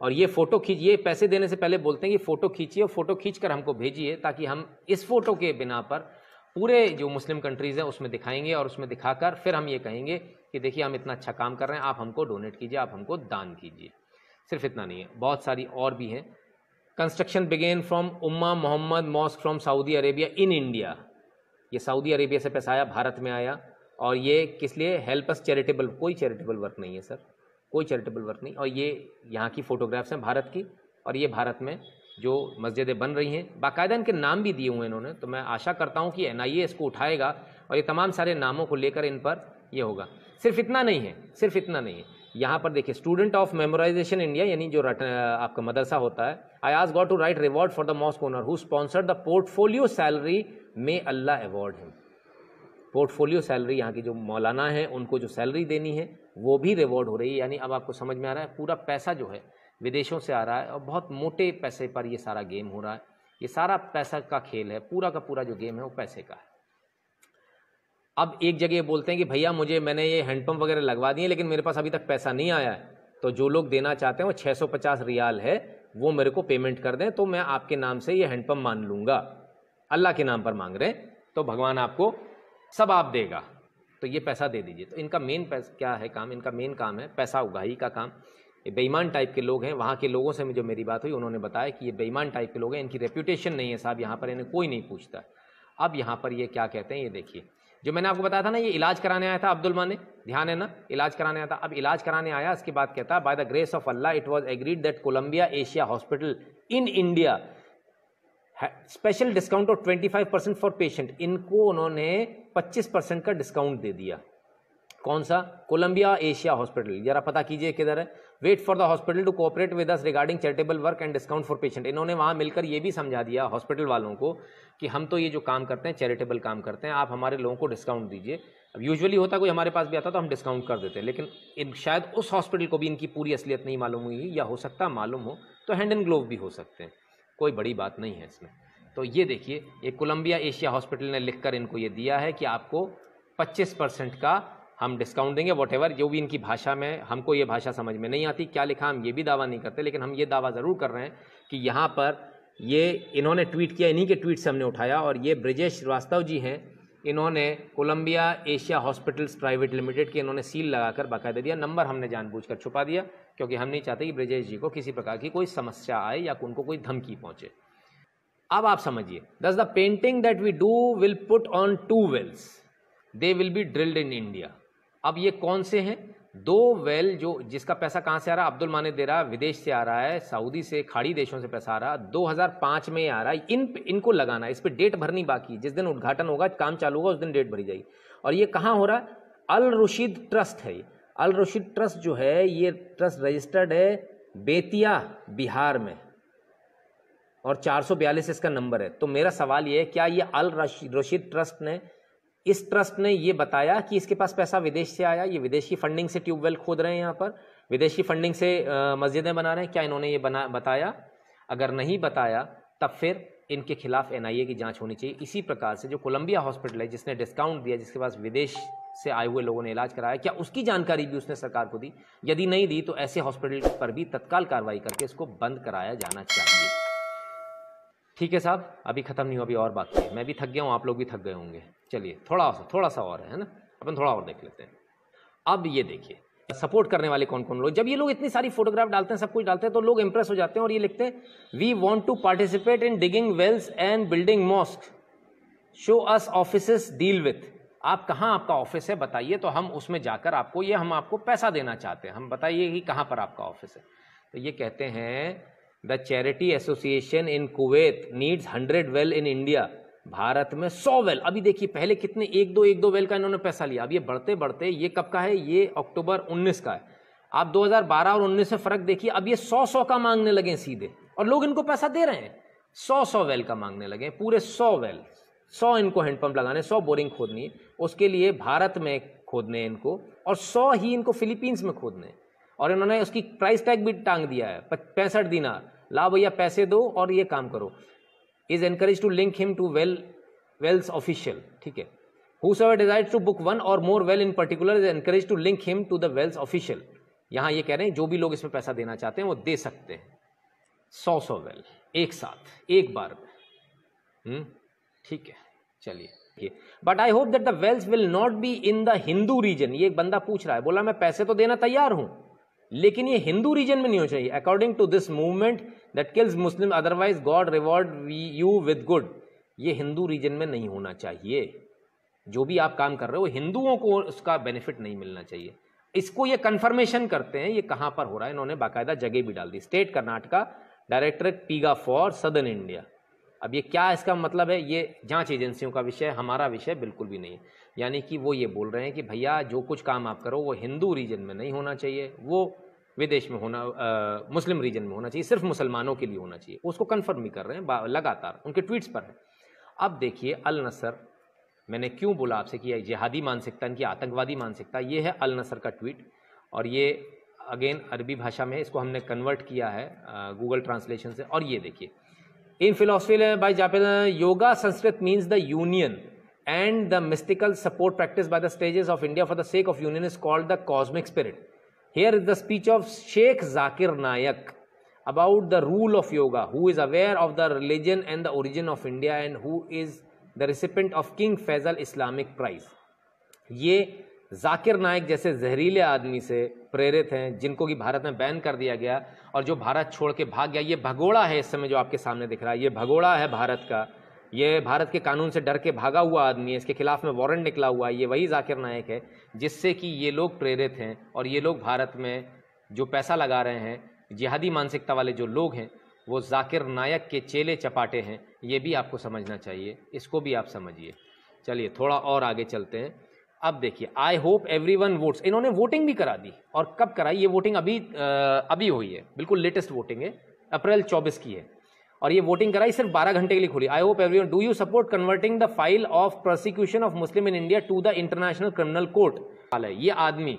और ये फ़ोटो खींचिए पैसे देने से पहले बोलते हैं कि फ़ोटो खींचिए और फ़ोटो खींच कर हमको भेजिए ताकि हम इस फ़ोटो के बिना पर पूरे जो मुस्लिम कंट्रीज़ हैं उसमें दिखाएंगे और उसमें दिखाकर फिर हम ये कहेंगे कि देखिए हम इतना अच्छा काम कर रहे हैं आप हमको डोनेट कीजिए आप हमको दान कीजिए सिर्फ इतना नहीं है बहुत सारी और भी हैं construction began from Umma Muhammad mosque from Saudi Arabia in India ये सऊदी अरेबिया से पैसा आया भारत में आया और ये किस लिए हेल्प अस चैरिटेबल कोई चैरिटेबल वर्क नहीं है सर कोई चैरिटेबल वर्क नहीं और ये यहाँ की फ़ोटोग्राफ्स हैं भारत की और ये भारत में जो मस्जिदें बन रही हैं बाकायदा इनके नाम भी दिए हुए हैं इन्होंने तो मैं आशा करता हूँ कि एन इसको उठाएगा और ये तमाम सारे नामों को लेकर इन पर यह होगा सिर्फ इतना नहीं है सिर्फ इतना नहीं है यहाँ पर देखिए स्टूडेंट ऑफ मेमोराइजेशन इंडिया यानी जो रट आपका मदरसा होता है I has got to write reward for the mosque owner who sponsored the portfolio salary may Allah award है पोर्टफोलियो सैलरी यहाँ की जो मौलाना है उनको जो सैलरी देनी है वो भी रिवॉर्ड हो रही है यानी अब आपको समझ में आ रहा है पूरा पैसा जो है विदेशों से आ रहा है और बहुत मोटे पैसे पर ये सारा गेम हो रहा है ये सारा पैसा का खेल है पूरा का पूरा जो गेम है वो पैसे का है अब एक जगह ये बोलते हैं कि भैया मुझे मैंने ये हैंडपम्प वगैरह लगवा दिए लेकिन मेरे पास अभी तक पैसा नहीं आया है तो जो लोग देना चाहते हैं वो 650 रियाल है वो मेरे को पेमेंट कर दें तो मैं आपके नाम से ये हैंडपम्प मान लूँगा अल्लाह के नाम पर मांग रहे हैं तो भगवान आपको सब आप देगा तो ये पैसा दे दीजिए तो इनका मेन क्या है काम इनका मेन काम है पैसा उगाही का काम ये बेईमान टाइप के लोग हैं वहाँ के लोगों से जो मेरी बात हुई उन्होंने बताया कि ये बेईमान टाइप के लोग हैं इनकी रेप्यूटेशन नहीं है साहब यहाँ पर इन्हें कोई नहीं पूछता अब यहाँ पर ये क्या कहते हैं ये देखिए जो मैंने आपको बताया था ना ये इलाज कराने आया था अब्दुल माने ध्यान है ना इलाज कराने आया था अब इलाज कराने आया इसके बाद कहता by the grace of Allah it was agreed that Columbia Asia hospital in India special discount of 25 percent for patient इनको उन्होंने पच्चीस परसेंट का डिस्काउंट दे दिया कौन सा कोलंबिया एशिया हॉस्पिटल जरा पता कीजिए किधर है wait for the hospital to cooperate with us regarding charitable work and discount for patient इन्होंने वहाँ मिलकर ये भी समझा दिया हॉस्पिटल वालों को कि हम तो ये जो काम करते हैं चैरिटेबल काम करते हैं आप हमारे लोगों को डिस्काउंट दीजिए अब यूजुअली होता कोई हमारे पास भी आता तो हम डिस्काउंट कर देते लेकिन इन शायद उस हॉस्पिटल को भी इनकी पूरी असलियत नहीं मालूम हुई या हो सकता मालूम हो तो हैंड एंड ग्लोव भी हो सकते हैं कोई बड़ी बात नहीं है इसमें तो ये देखिए ये कोलंबिया एशिया हॉस्पिटल ने लिखकर इनको ये दिया है कि आपको 25 परसेंट का हम डिस्काउंट देंगे वॉट एवर जो भी इनकी भाषा में हमको ये भाषा समझ में नहीं आती क्या लिखा हम ये भी दावा नहीं करते लेकिन हम ये दावा ज़रूर कर रहे हैं कि यहाँ पर ये इन्होंने ट्वीट किया इन्हीं के ट्वीट से हमने उठाया और ये ब्रजेश श्रीवास्तव जी हैं इन्होंने Columbia Asia hospitals private limited के इन्होंने सील लगाकर बाकायदा दिया नंबर हमने जानबूझकर छुपा दिया क्योंकि हम नहीं चाहते कि ब्रजेश जी को किसी प्रकार की कोई समस्या आए या उनको कोई धमकी पहुंचे अब आप समझिए this the painting that we do will put on two wells they will be drilled in India अब ये कौन से हैं दो वेल जो जिसका पैसा कहाँ से आ रहा है अब्दुल माने दे रहा है विदेश से आ रहा है सऊदी से खाड़ी देशों से पैसा आ रहा है 2005 में आ रहा है इन इनको लगाना इस पर डेट भरनी बाकी जिस दिन उद्घाटन होगा काम चालू होगा उस दिन डेट भरी जाएगी और ये कहाँ हो रहा है अल रशीद ट्रस्ट है ये अल रशीद ट्रस्ट जो है ये ट्रस्ट रजिस्टर्ड है बेतिया बिहार में और चार इसका नंबर है तो मेरा सवाल ये है क्या ये अल रशीद ट्रस्ट ने इस ट्रस्ट ने ये बताया कि इसके पास पैसा विदेश से आया ये विदेशी फंडिंग से ट्यूबवेल खोद रहे हैं यहाँ पर विदेशी फंडिंग से मस्जिदें बना रहे हैं क्या इन्होंने ये बना बताया अगर नहीं बताया तब फिर इनके खिलाफ एन की जांच होनी चाहिए इसी प्रकार से जो कोलंबिया हॉस्पिटल है जिसने डिस्काउंट दिया जिसके पास विदेश से आए हुए लोगों ने इलाज कराया क्या उसकी जानकारी भी उसने सरकार को दी यदि नहीं दी तो ऐसे हॉस्पिटल पर भी तत्काल कार्रवाई करके इसको बंद कराया जाना चाहिए ठीक है साहब अभी ख़त्म नहीं हुआ अभी और बात मैं भी थक गया हूँ आप लोग भी थक गए होंगे चलिए थोड़ा सा थोड़ा सा और है ना अपन थोड़ा और देख लेते हैं अब ये देखिए सपोर्ट करने वाले कौन कौन लोग जब ये लोग इतनी सारी फोटोग्राफ डालते हैं सब कुछ डालते हैं तो लोग इंप्रेस हो जाते हैं और ये लिखते हैं we want to participate in digging wells and building mosque show us office deal with आप कहाँ आपका ऑफिस है बताइए तो हम उसमें जाकर आपको ये हम आपको पैसा देना चाहते हैं हम बताइए कि कहाँ पर आपका ऑफिस है तो ये कहते हैं the charity association in Kuwait needs hundred well in India Bharat में सौ वेल अभी देखिए पहले कितने एक दो एक दो वेल का इन्होंने पैसा लिया अब ये बढ़ते बढ़ते ये कब का है ये अक्टूबर 19 का है आप 2012 और 19 से फर्क देखिए अब ये सौ सौ का मांगने लगे सीधे और लोग इनको पैसा दे रहे हैं सौ सौ वेल का मांगने लगे पूरे सौ वेल सौ इनको हैंडपम्प लगाने सौ बोरिंग खोदनी उसके लिए भारत में खोदने इनको और सौ ही इनको फिलीपींस में खोदने और इन्होंने उसकी प्राइस टैग भी टांग दिया है पैंसठ दिनार ला भैया पैसे दो और ये काम करो is encourage to link him to well wells official ठीक है whosoever desire to book one or more well in particular is encourage to link him to the wells official यहाँ ये कह रहे हैं जो भी लोग इसमें पैसा देना चाहते हैं वो दे सकते हैं सौ सौ वेल एक साथ एक बार में हम्म, ठीक है चलिए but I hope that the wells will not be in the Hindu region ये एक बंदा पूछ रहा है बोला मैं पैसे तो देना तैयार हूं लेकिन ये हिंदू रीजन में नहीं होना चाहिए according to this movement that kills Muslim otherwise God reward you with good ये हिंदू रीजन में नहीं होना चाहिए जो भी आप काम कर रहे हो हिंदुओं को उसका बेनिफिट नहीं मिलना चाहिए इसको ये कंफर्मेशन करते हैं ये कहाँ पर हो रहा है इन्होंने बाकायदा जगह भी डाल दी स्टेट कर्नाटका डायरेक्टरेट पीगा फॉर सदर्न इंडिया अब ये क्या इसका मतलब है ये जांच एजेंसियों का विषय हमारा विषय बिल्कुल भी नहीं है यानी कि वो ये बोल रहे हैं कि भैया जो कुछ काम आप करो वो हिंदू रीजन में नहीं होना चाहिए वो विदेश में होना आ, मुस्लिम रीजन में होना चाहिए सिर्फ मुसलमानों के लिए होना चाहिए उसको कन्फर्म भी कर रहे हैं लगातार उनके ट्वीट्स पर है अब देखिए अल नसर मैंने क्यों बोला आपसे कि जिहादी मानसिकता इनकी आतंकवादी मानसिकता ये है अल नसर का ट्वीट और ये अगेन अरबी भाषा में इसको हमने कन्वर्ट किया है गूगल ट्रांसलेशन से और ये देखिए इन फिलोसफी बाई जापे yoga Sanskrit means the union and the mystical support practice by the stages of India for the sake of union is called the cosmic spirit here is the speech of Sheikh Zakir Naik about the rule of yoga who is aware of the religion and the origin of India and who is the recipient of King Faisal Islamic prize ये जाकिर नायक जैसे जहरीले आदमी से प्रेरित हैं जिनको कि भारत में बैन कर दिया गया और जो भारत छोड़ के भाग गया ये भगोड़ा है इस समय जो आपके सामने दिख रहा है ये भगोड़ा है भारत का ये भारत के कानून से डर के भागा हुआ आदमी है इसके खिलाफ में वारंट निकला हुआ है ये वही जाकिर नायक है जिससे कि ये लोग प्रेरित हैं और ये लोग भारत में जो पैसा लगा रहे हैं जिहादी मानसिकता वाले जो लोग हैं वो जाकिर नायक के चेले चपाटे हैं ये भी आपको समझना चाहिए इसको भी आप समझिए चलिए थोड़ा और आगे चलते हैं अब देखिए I hope everyone votes इन्होंने वोटिंग भी करा दी और कब कराई ये वोटिंग अभी आ, अभी हुई है बिल्कुल लेटेस्ट वोटिंग है अप्रैल चौबीस की है और ये वोटिंग कराई सिर्फ बारह घंटे के लिए खुली I hope everyone do you support converting the file of prosecution of Muslim in India to the international criminal court ये आदमी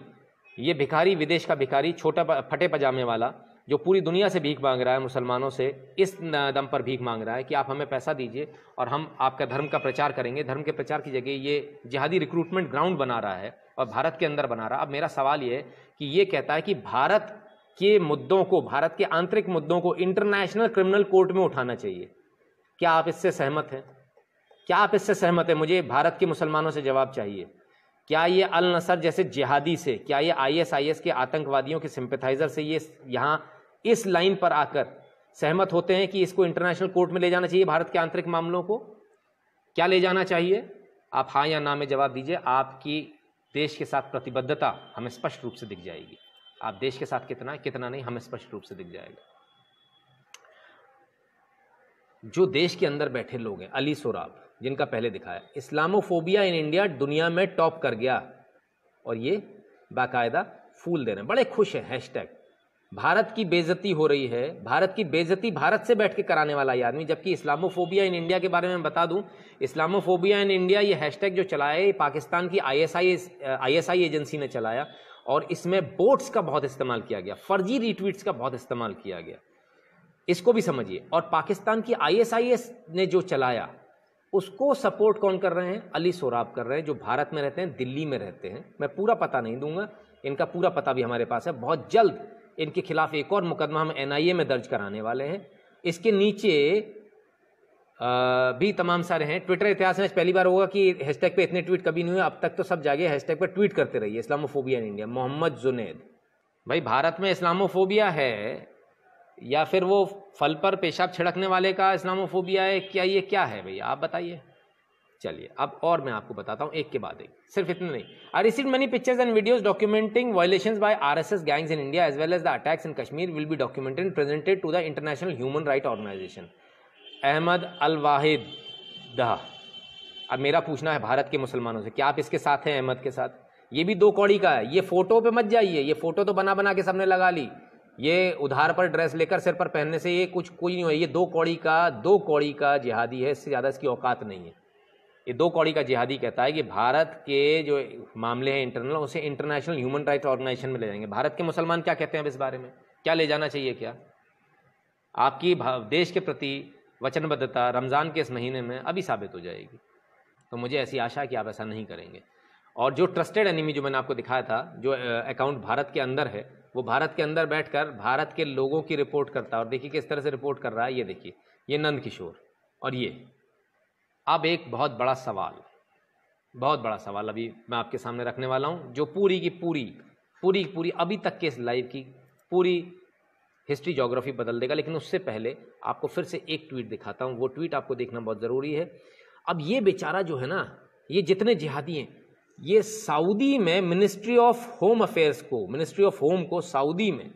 ये भिखारी विदेश का भिखारी छोटा फटे पजामे वाला जो पूरी दुनिया से भीख मांग रहा है मुसलमानों से इस दम पर भीख मांग रहा है कि आप हमें पैसा दीजिए और हम आपका धर्म का प्रचार करेंगे धर्म के प्रचार की जगह ये जिहादी रिक्रूटमेंट ग्राउंड बना रहा है और भारत के अंदर बना रहा है अब मेरा सवाल ये है कि ये कहता है कि भारत के मुद्दों को भारत के आंतरिक मुद्दों को इंटरनेशनल क्रिमिनल कोर्ट में उठाना चाहिए क्या आप इससे सहमत हैं क्या आप इससे सहमत हैं मुझे भारत के मुसलमानों से जवाब चाहिए क्या ये अल नसर जैसे जिहादी से क्या ये आईएसआईएस के आतंकवादियों के सिंपथाइजर से ये यहाँ इस लाइन पर आकर सहमत होते हैं कि इसको इंटरनेशनल कोर्ट में ले जाना चाहिए भारत के आंतरिक मामलों को क्या ले जाना चाहिए आप हाँ या ना में जवाब दीजिए आपकी देश के साथ प्रतिबद्धता हमें स्पष्ट रूप से दिख जाएगी आप देश के साथ कितना है कितना नहीं हमें स्पष्ट रूप से दिख जाएगा जो देश के अंदर बैठे लोग हैं अली सोराब जिनका पहले दिखाया इस्लामोफोबिया इन इंडिया दुनिया में टॉप कर गया और ये बाकायदा फूल दे रहे हैं बड़े खुश हैं हैशटैग भारत की बेजती हो रही है भारत की बेजती भारत से बैठ के कराने वाला ये आदमी जबकि इस्लामोफोबिया इन इंडिया के बारे में बता दूं इस्लामोफोबिया इन इंडिया ये हैशटैग जो चलाया है पाकिस्तान की आईएसआई आईएसआई एजेंसी ने चलाया और इसमें बोट्स का बहुत इस्तेमाल किया गया फर्जी रिट्वीट्स का बहुत इस्तेमाल किया गया इसको भी समझिए और पाकिस्तान की आईएसआईएस ने जो चलाया उसको सपोर्ट कौन कर रहे हैं अली सोराब कर रहे हैं जो भारत में रहते हैं दिल्ली में रहते हैं मैं पूरा पता नहीं दूंगा इनका पूरा पता भी हमारे पास है बहुत जल्द इनके खिलाफ एक और मुकदमा हम एनआईए में दर्ज कराने वाले हैं इसके नीचे भी तमाम सारे हैं ट्विटर इतिहास में पहली बार होगा कि हैशटैग पे इतने ट्वीट कभी नहीं हुए अब तक तो सब जागे हैशटैग पर ट्वीट करते रहिए Islamophobia in India Mohammed Junaid भाई भारत में इस्लामोफोबिया है या फिर वो फल पर पेशाब छिड़कने वाले का इस्लामोफोबिया है क्या ये क्या है भैया आप बताइए चलिए अब और मैं आपको बताता हूँ एक के बाद एक सिर्फ इतना नहीं I receive many pictures and videos documenting violation by R S S gangs in India as well as the attacks in Kashmir will be documented presented to the international human right organization अहमद अलवाहिद दहा अब मेरा पूछना है भारत के मुसलमानों से क्या आप इसके साथ हैं अहमद के साथ ये भी दो कौड़ी का है ये फोटो पे मत जाइए ये फोटो तो बना बना के सबने लगा ली ये उधार पर ड्रेस लेकर सिर पर पहनने से ये कुछ कोई नहीं हो ये दो कौड़ी का दो कौड़ी का जिहादी है इससे ज़्यादा इसकी औकात नहीं है ये दो कौड़ी का जिहादी कहता है कि भारत के जो मामले हैं इंटरनल उसे इंटरनेशनल ह्यूमन राइट ऑर्गेनाइजेशन में ले जाएंगे भारत के मुसलमान क्या कहते हैं अब इस बारे में क्या ले जाना चाहिए क्या आपकी देश के प्रति वचनबद्धता रमज़ान के इस महीने में अभी साबित हो जाएगी तो मुझे ऐसी आशा है कि आप ऐसा नहीं करेंगे और जो ट्रस्टेड एनिमी जो मैंने आपको दिखाया था जो अकाउंट भारत के अंदर है वो भारत के अंदर बैठकर भारत के लोगों की रिपोर्ट करता है और देखिए किस तरह से रिपोर्ट कर रहा है ये देखिए ये नंद किशोर और ये अब एक बहुत बड़ा सवाल बहुत बड़ा सवाल अभी मैं आपके सामने रखने वाला हूँ जो पूरी की पूरी पूरी की पूरी अभी तक के इस लाइव की पूरी हिस्ट्री जोग्राफी बदल देगा लेकिन उससे पहले आपको फिर से एक ट्वीट दिखाता हूँ वो ट्वीट आपको देखना बहुत ज़रूरी है अब ये बेचारा जो है ना ये जितने जिहादी हैं ये सऊदी में मिनिस्ट्री ऑफ होम अफेयर्स को मिनिस्ट्री ऑफ होम को सऊदी में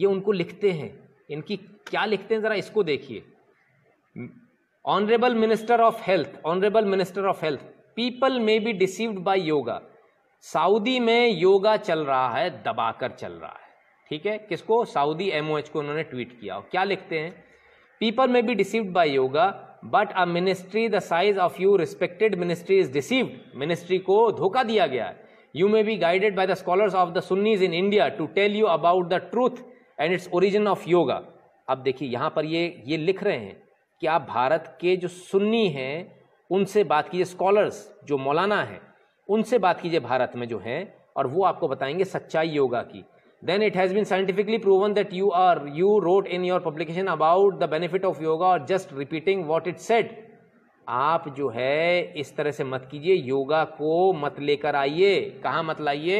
ये उनको लिखते हैं इनकी क्या लिखते हैं ज़रा इसको देखिए honourable minister of health honourable minister of health people may be deceived by yoga Saudi में योगा चल रहा है दबाकर चल रहा है ठीक है किसको सऊदी एम को उन्होंने ट्वीट किया क्या लिखते हैं people may be deceived by yoga but a ministry the size of you respected ministry is deceived ministry को धोखा दिया गया है you may be guided by the scholars of the Sunnis in India to tell you about the truth and its origin of yoga अब देखिए यहाँ पर ये ये लिख रहे हैं कि आप भारत के जो सुन्नी हैं उनसे बात कीजिए स्कॉलर्स जो मौलाना हैं उनसे बात कीजिए भारत में जो हैं और वो आपको बताएंगे सच्चाई योगा की then it has been scientifically proven that you are you wrote in your publication about the benefit of yoga or just repeating what it said आप जो है इस तरह से मत कीजिए योगा को मत लेकर आइए कहाँ मत लाइए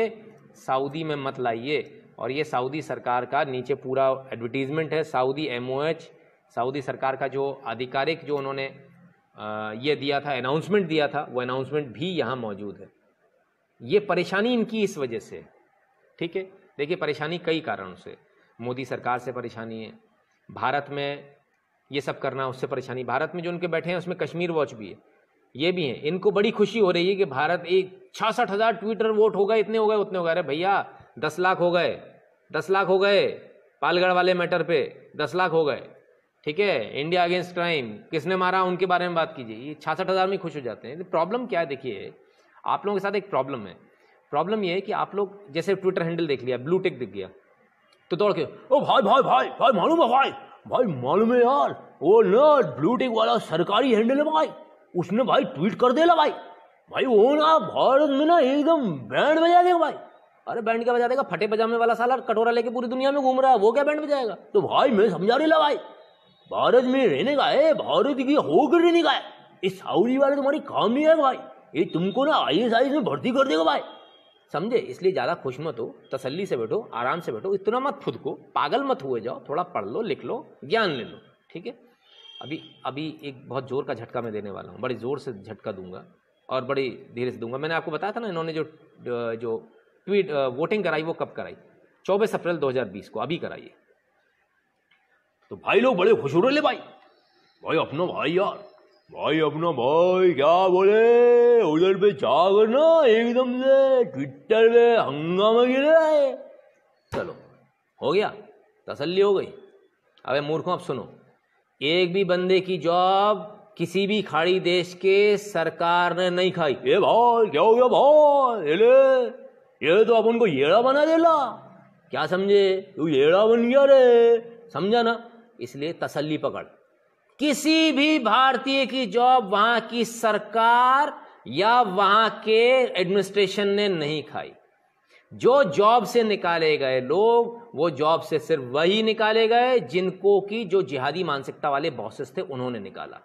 सऊदी में मत लाइए और ये सऊदी सरकार का नीचे पूरा एडवर्टीजमेंट है Saudi M O H Saudi सरकार का जो आधिकारिक जो उन्होंने ये दिया था अनाउंसमेंट दिया था वो अनाउंसमेंट भी यहाँ मौजूद है ये परेशानी इनकी इस वजह से ठीक है देखिए परेशानी कई कारणों से मोदी सरकार से परेशानी है भारत में ये सब करना उससे परेशानी भारत में जो उनके बैठे हैं उसमें कश्मीर वॉच भी है ये भी हैं इनको बड़ी खुशी हो रही है कि भारत एक छियासठ हज़ार ट्विटर वोट हो गए इतने हो गए उतने हो गए अरे भैया दस लाख हो गए दस लाख हो गए पालगढ़ वाले मैटर पे दस लाख हो गए ठीक है इंडिया अगेंस्ट क्राइम किसने मारा उनके बारे में बात कीजिए ये छियासठ हज़ार में खुश हो जाते हैं प्रॉब्लम क्या है देखिए आप लोगों के साथ एक प्रॉब्लम है प्रॉब्लम ये है कि आप लोग जैसे ट्विटर हैंडल देख लिया ब्लू टेक दिख गया तो दौड़ के ओ भाई भाई भाई भाई मालूम है भाई भाई मालूम है यार वो ना ब्लू टेक वाला सरकारी हैंडल है भाई उसने भाई ट्वीट कर देला भाई भाई वो ना भारत में ना एकदम बैंड बजा देगा भाई अरे बैंड क्या बजा देगा फटे पजामे वाला साला कटोरा लेके पूरी दुनिया में घूम रहा है वो क्या बैंड बजाएगा तो भाई मैं समझा रही भाई भारत में रहने का है भारत की होकर रहने का है ये साउदी वाले तुम्हारी काम नहीं है भाई ये तुमको ना आई एस में भर्ती कर देगा भाई समझे इसलिए ज़्यादा खुश मत हो तसल्ली से बैठो आराम से बैठो इतना मत खुद को पागल मत हुए जाओ थोड़ा पढ़ लो लिख लो ज्ञान ले लो ठीक है अभी अभी एक बहुत ज़ोर का झटका मैं देने वाला हूँ बड़ी ज़ोर से झटका दूंगा और बड़ी धीरे से दूंगा मैंने आपको बताया था ना इन्होंने जो जो ट्वीट वोटिंग कराई वो कब कराई चौबीस अप्रैल 2020 को अभी कराइए तो भाई लोग बड़े खुश हो रहे भाई भाई अपनो भाई यार भाई अपना भाई क्या बोले उधर पे जाकर ना एकदम से ट्विटर पे हंगामा गिर रहा है चलो हो गया तसल्ली हो गई अबे मूर्खों अब सुनो एक भी बंदे की जॉब किसी भी खाड़ी देश के सरकार ने नहीं खाई ए भाई क्या हो गया भाई ये तो अपन उनको येड़ा बना देला क्या समझे तू येड़ा बन गया रे समझा ना इसलिए तसल्ली पकड़ किसी भी भारतीय की जॉब वहां की सरकार या वहां के एडमिनिस्ट्रेशन ने नहीं खाई जो जॉब से निकाले गए लोग वो जॉब से सिर्फ वही निकाले गए जिनको की जो जिहादी मानसिकता वाले बॉसेस थे उन्होंने निकाला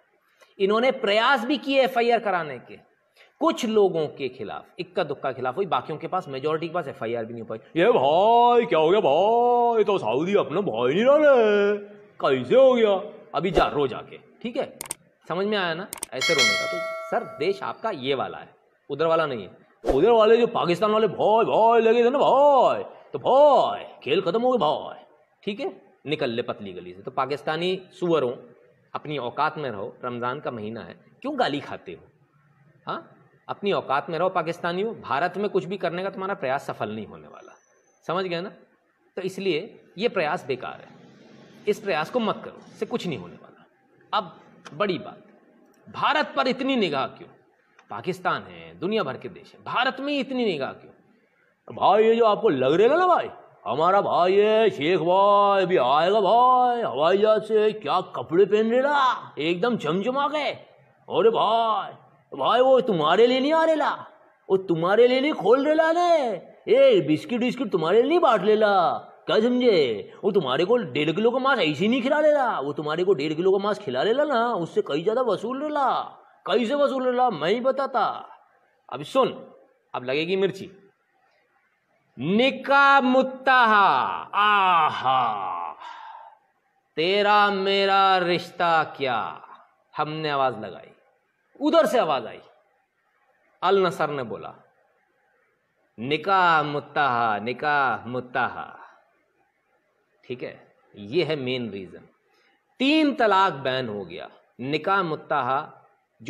इन्होंने प्रयास भी किए एफ कराने के कुछ लोगों के खिलाफ इक्का दुक्का खिलाफ हुई बाकियों के पास मेजोरिटी के पास एफ भी नहीं पाई ये भाई क्या हो गया भाई तो सऊदी अपना भाई नहीं रहा कैसे हो गया अभी जा रो जाके ठीक है समझ में आया ना ऐसे रोने का तो सर देश आपका ये वाला है उधर वाला नहीं है उधर वाले जो पाकिस्तान वाले भाई भाई लगे थे ना भाई तो भाई खेल खत्म हो गया भाई ठीक है निकल ले पतली गली से तो पाकिस्तानी सुअरों अपनी औकात में रहो रमज़ान का महीना है क्यों गाली खाते हो हाँ अपनी औकात में रहो पाकिस्तानियों भारत में कुछ भी करने का तुम्हारा प्रयास सफल नहीं होने वाला समझ गया ना तो इसलिए ये प्रयास बेकार है इस प्रयास को मत करो इससे कुछ नहीं होने वाला अब बड़ी बात भारत पर इतनी निगाह क्यों पाकिस्तान है दुनिया भर के देश है भारत में इतनी निगाह क्यों भाई ये जो आपको लग रहे ना भाई हमारा भाई है शेख भाई भी आएगा भाई हवाई जहाज से क्या कपड़े पहन रेला एकदम झमझमा गए अरे भाई भाई वो तुम्हारे लिए नहीं आ रेला वो तुम्हारे लिए नहीं खोल रहे ने ए बिस्किट विस्किट तुम्हारे लिए नहीं बांट लेला क्या समझे वो तुम्हारे को डेढ़ किलो का मांस ऐसे नहीं खिला ले रहा वो तुम्हारे को डेढ़ किलो का मांस खिला ले ला ना उससे कई ज़्यादा वसूल लेला ला कई से वसूल ले ला मैं ही बताता अब सुन अब लगेगी मिर्ची निका मुत्ताहा आहा तेरा मेरा रिश्ता क्या हमने आवाज लगाई उधर से आवाज आई अल नसर ने बोला निकाह मुत्ता निकाह मुत्ताहा ठीक है ये है मेन रीज़न तीन तलाक बैन हो गया निका मुत्ता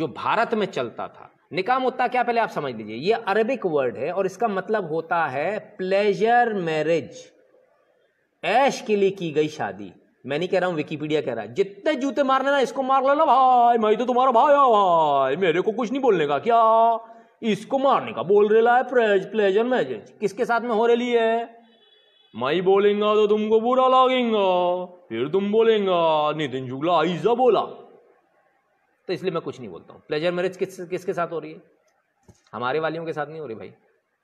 जो भारत में चलता था निका मुत्ता क्या पहले आप समझ लीजिए ये अरबिक वर्ड है और इसका मतलब होता है प्लेजर मैरिज ऐश के लिए की गई शादी मैं नहीं कह रहा हूं विकीपीडिया कह रहा है जितने जूते मारने ना इसको मार लेना भाई मैं तो तुम्हारा भाई हूं भाई मेरे को कुछ नहीं बोलने का क्या इसको मारने का बोल रहे है प्लेजर मैरिज किसके साथ में हो रही है मैं बोलेगा तो तुमको बुरा लगेगा फिर तुम बोलेगा नितिन शुक्ला ऐसा बोला तो इसलिए मैं कुछ नहीं बोलता हूँ प्लेजर मैरिज किस किसके साथ हो रही है हमारे वालियों के साथ नहीं हो रही भाई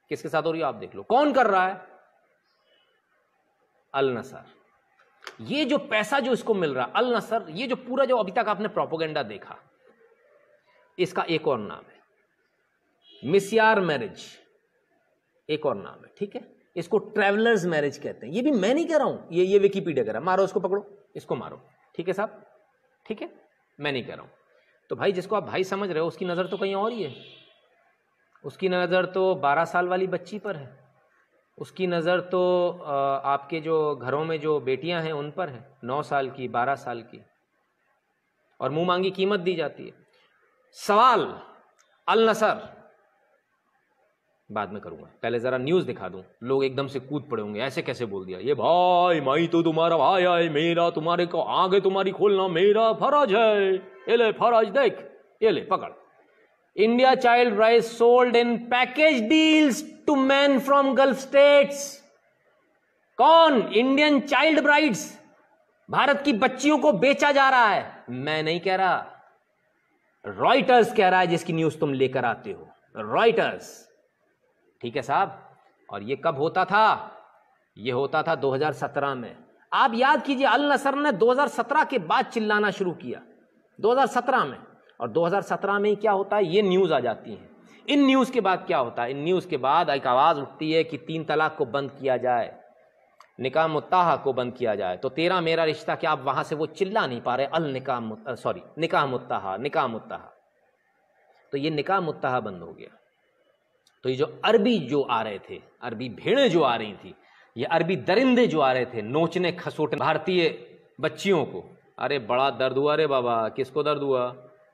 किसके साथ हो रही है आप देख लो कौन कर रहा है अल नसर ये जो पैसा जो इसको मिल रहा है अल नसर ये जो पूरा जो अभी तक आपने प्रोपोगेंडा देखा इसका एक और नाम है मिसयार मैरिज एक और नाम है ठीक है इसको ट्रेवलर्स मैरिज कहते हैं ये भी मैं नहीं कह रहा हूं ये ये विकीपीडिया कह रहा मारो इसको पकड़ो इसको मारो ठीक है साहब ठीक है मैं नहीं कह रहा हूं तो भाई जिसको आप भाई समझ रहे हो उसकी नज़र तो कहीं और ही है उसकी नज़र तो बारह साल वाली बच्ची पर है उसकी नज़र तो आपके जो घरों में जो बेटियां हैं उन पर है नौ साल की बारह साल की और मुंह मांगी कीमत दी जाती है सवाल अल नसर बाद में करूंगा पहले ज़रा न्यूज़ दिखा दू लोग एकदम से कूद पड़े होंगे ऐसे कैसे बोल दिया ये भाई माई तो तुम्हारा भाई आए मेरा तुम्हारे को आगे तुम्हारी खोलना मेरा फराज है ये ले फराज देख ये ले पकड़ India child brides sold in package deals to man from Gulf states कौन इंडियन चाइल्ड ब्राइड्स भारत की बच्चियों को बेचा जा रहा है मैं नहीं कह रहा रॉयटर्स कह रहा है जिसकी न्यूज तुम लेकर आते हो रॉयटर्स ठीक है साहब और ये कब होता था ये होता था 2017 में आप याद कीजिए अल नसर ने 2017 के बाद चिल्लाना शुरू किया 2017 में और 2017 में ही क्या होता है ये न्यूज़ आ जाती है इन न्यूज़ के बाद क्या होता है इन न्यूज़ के बाद एक आवाज़ उठती है कि तीन तलाक को बंद किया जाए निकाह मुताह को बंद किया जाए तो तेरा मेरा रिश्ता क्या आप वहाँ से वो चिल्ला नहीं पा रहे अल निकाह सॉरी निकाह मुताह निकाह मुताह तो ये निकाह मुताह बंद हो गया तो ये जो अरबी जो आ रहे थे अरबी भेड़ें जो आ रही थी ये अरबी दरिंदे जो आ रहे थे नोचने खसोटने भारतीय बच्चियों को अरे बड़ा दर्द हुआ अरे बाबा किसको दर्द हुआ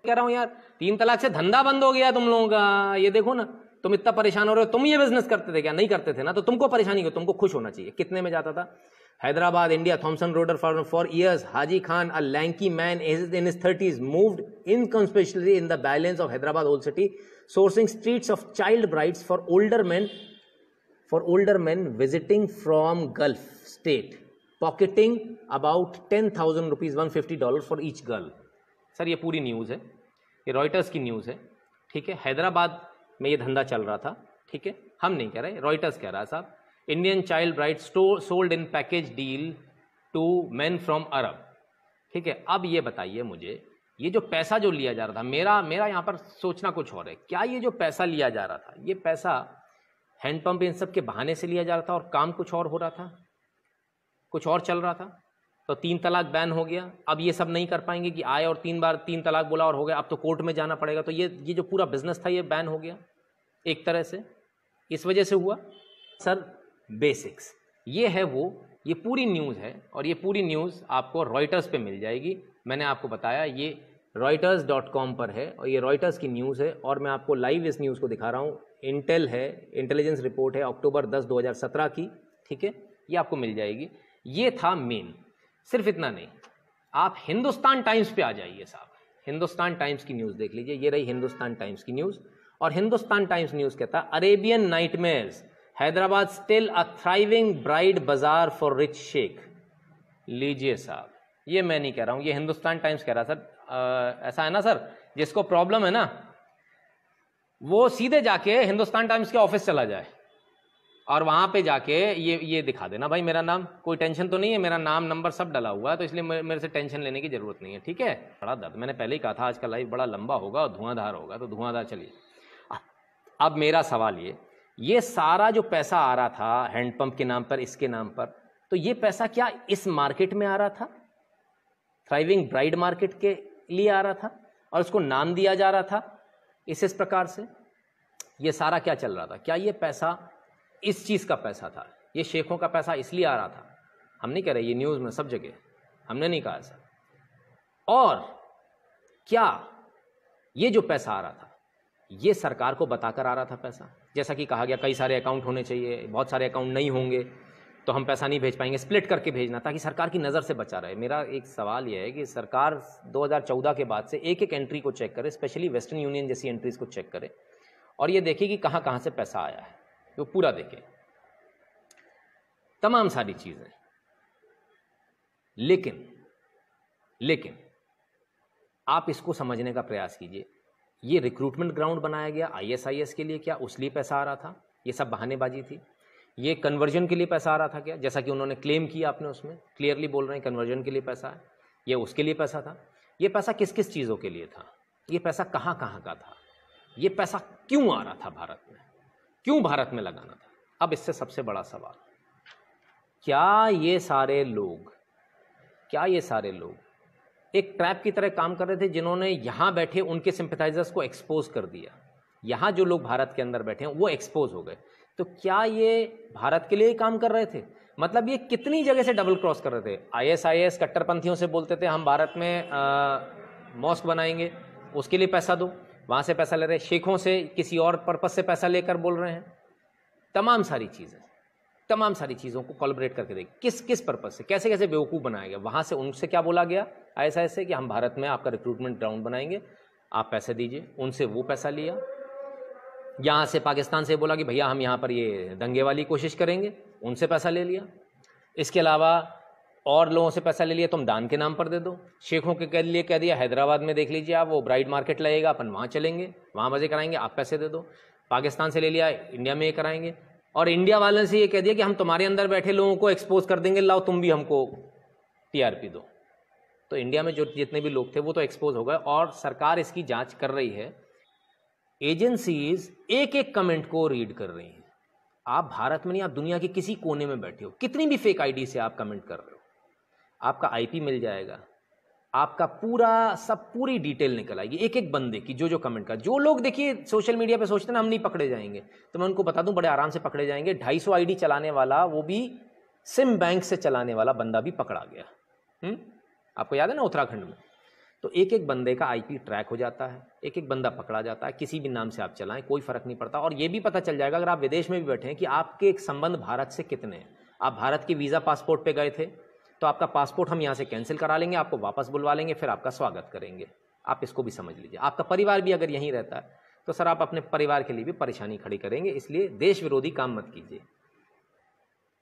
कह रहा हूँ यार तीन तलाक से धंधा बंद हो गया तुम लोगों का ये देखो ना तुम इतना परेशान हो रहे हो तुम ये बिजनेस करते थे क्या नहीं करते थे ना तो तुमको परेशानी हो तुमको खुश होना चाहिए कितने में जाता था Hyderabad India Thomson Reuters for for years Haji Khan a lanky man is in is thirties moved in conspicuously in the balance of Hyderabad old city sourcing streets of child brides for older men for older men visiting from Gulf state, pocketing about ten thousand rupees one fifty dollar for each girl sir ये पूरी news है ये Reuters की news है ठीक है हैदराबाद में ये धंधा चल रहा था ठीक है हम नहीं कह रहे रॉयटर्स कह रहा है साहब Indian child store sold in package deal to man from Arab ठीक है अब ये बताइए मुझे ये जो पैसा जो लिया जा रहा था मेरा मेरा यहाँ पर सोचना कुछ और है क्या ये जो पैसा लिया जा रहा था ये पैसा हैंडपम्प इन सब के बहाने से लिया जा रहा था और काम कुछ और हो रहा था कुछ और चल रहा था तो तीन तलाक बैन हो गया अब ये सब नहीं कर पाएंगे कि आए और तीन बार तीन तलाक बोला और हो गया अब तो कोर्ट में जाना पड़ेगा तो ये ये जो पूरा बिजनेस था ये बैन हो गया एक तरह से इस वजह से हुआ सर बेसिक्स ये है वो ये पूरी न्यूज़ है और ये पूरी न्यूज़ आपको रॉयटर्स पे मिल जाएगी मैंने आपको बताया ये रॉयटर्स डॉट कॉम पर है और ये रॉयटर्स की न्यूज़ है और मैं आपको लाइव इस न्यूज़ को दिखा रहा हूँ इंटेल है इंटेलिजेंस रिपोर्ट है अक्टूबर दस दो हज़ार सत्रह की ठीक है ये आपको मिल जाएगी ये था मेन सिर्फ इतना नहीं आप हिंदुस्तान टाइम्स पे आ जाइए साहब हिंदुस्तान टाइम्स की न्यूज़ देख लीजिए ये रही हिंदुस्तान टाइम्स की न्यूज़ और हिंदुस्तान टाइम्स न्यूज़ कहता Arabian nightmares Hyderabad still a thriving bride bazaar for rich sheikh लीजिए साहब ये मैं नहीं कह रहा हूँ ये हिंदुस्तान टाइम्स कह रहा सर ऐसा है ना सर जिसको प्रॉब्लम है ना वो सीधे जाके हिंदुस्तान टाइम्स के ऑफिस चला जाए और वहां पे जाके ये ये दिखा देना भाई मेरा नाम कोई टेंशन तो नहीं है मेरा नाम नंबर सब डला हुआ है तो इसलिए मेरे से टेंशन लेने की जरूरत नहीं है ठीक है बड़ा दर्द मैंने पहले ही कहा था आज का लाइफ बड़ा लंबा होगा और धुआंधार होगा तो धुआंधार चलिए अब मेरा सवाल ये ये सारा जो पैसा आ रहा था हैंडपंप के नाम पर इसके नाम पर तो ये पैसा क्या इस मार्केट में आ रहा था थ्राइविंग ब्राइड मार्केट के लिए आ रहा था और उसको नाम दिया जा रहा था इस इस प्रकार से ये सारा क्या चल रहा था क्या ये पैसा इस चीज़ का पैसा था ये शेखों का पैसा इसलिए आ रहा था हम नहीं कह रहे ये न्यूज़ में सब जगह हमने नहीं कहा ऐसा और क्या ये जो पैसा आ रहा था ये सरकार को बताकर आ रहा था पैसा जैसा कि कहा गया कई सारे अकाउंट होने चाहिए बहुत सारे अकाउंट नहीं होंगे तो हम पैसा नहीं भेज पाएंगे स्प्लिट करके भेजना ताकि सरकार की नज़र से बचा रहे मेरा एक सवाल यह है कि सरकार 2014 के बाद से एक एक एंट्री को चेक करे स्पेशली वेस्टर्न यूनियन जैसी एंट्रीज को चेक करे और ये देखे कि कहाँ कहाँ से पैसा आया है वो पूरा देखे तमाम सारी चीज़ें लेकिन लेकिन आप इसको समझने का प्रयास कीजिए ये रिक्रूटमेंट ग्राउंड बनाया गया आईएसआईएस के लिए क्या उस लिए पैसा आ रहा था ये सब बहानेबाजी थी ये कन्वर्जन के लिए पैसा आ रहा था क्या जैसा कि उन्होंने क्लेम किया आपने उसमें क्लियरली बोल रहे हैं कन्वर्जन के लिए पैसा है ये उसके लिए पैसा था ये पैसा किस किस चीज़ों के लिए था ये पैसा कहाँ कहाँ का था ये पैसा क्यों आ रहा था भारत में क्यों भारत में लगाना था अब इससे सबसे बड़ा सवाल क्या ये सारे लोग क्या ये सारे लोग एक ट्रैप की तरह काम कर रहे थे जिन्होंने यहाँ बैठे उनके सिंपथाइजर्स को एक्सपोज कर दिया यहाँ जो लोग भारत के अंदर बैठे हैं वो एक्सपोज हो गए तो क्या ये भारत के लिए ही काम कर रहे थे मतलब ये कितनी जगह से डबल क्रॉस कर रहे थे आईएसआईएस कट्टरपंथियों से बोलते थे हम भारत में मॉस्क बनाएंगे उसके लिए पैसा दो वहाँ से पैसा ले रहे शेखों से किसी और पर्पज से पैसा लेकर बोल रहे हैं तमाम सारी चीज़ें तमाम सारी चीज़ों को कॉलबरेट करके देख किस किस पर्पज से कैसे कैसे बेवकूफ़ बनाया गया वहाँ से उनसे क्या बोला गया आई से कि हम भारत में आपका रिक्रूटमेंट ग्राउंड बनाएंगे आप पैसे दीजिए उनसे वो पैसा लिया यहाँ से पाकिस्तान से बोला कि भैया हम यहाँ पर ये दंगे वाली कोशिश करेंगे उनसे पैसा ले लिया इसके अलावा और लोगों से पैसा ले लिया तुम दान के नाम पर दे दो शेखों के लिए कह दिया हैदराबाद में देख लीजिए आप वो ब्राइड मार्केट लगेगा अपन वहाँ चलेंगे वहाँ मज़े कराएंगे आप पैसे दे दो पाकिस्तान से ले लिया इंडिया में ये कराएंगे और इंडिया वाले से ये कह दिया कि हम तुम्हारे अंदर बैठे लोगों को एक्सपोज कर देंगे लाओ तुम भी हमको टी दो तो इंडिया में जो जितने भी लोग थे वो तो एक्सपोज हो गए और सरकार इसकी जाँच कर रही है एजेंसीज एक एक कमेंट को रीड कर रही हैं आप भारत में नहीं आप दुनिया के किसी कोने में बैठे हो कितनी भी फेक आईडी से आप कमेंट कर रहे हो आपका आईपी मिल जाएगा आपका पूरा सब पूरी डिटेल निकल आएगी एक एक बंदे की जो जो कमेंट का जो लोग देखिए सोशल मीडिया पे सोचते हैं हम नहीं पकड़े जाएंगे तो मैं उनको बता दूं बड़े आराम से पकड़े जाएंगे 250 आईडी चलाने वाला वो भी सिम बैंक से चलाने वाला बंदा भी पकड़ा गया हुँ? हम्म? आपको याद है ना उत्तराखंड में तो एक एक बंदे का आईपी ट्रैक हो जाता है एक एक बंदा पकड़ा जाता है किसी भी नाम से आप चलाएं कोई फर्क नहीं पड़ता और ये भी पता चल जाएगा अगर आप विदेश में भी बैठे हैं कि आपके एक संबंध भारत से कितने हैं आप भारत के वीज़ा पासपोर्ट पे गए थे तो आपका पासपोर्ट हम यहाँ से कैंसिल करा लेंगे आपको वापस बुलवा लेंगे फिर आपका स्वागत करेंगे आप इसको भी समझ लीजिए आपका परिवार भी अगर यहीं रहता है तो सर आप अपने परिवार के लिए भी परेशानी खड़ी करेंगे इसलिए देश विरोधी काम मत कीजिए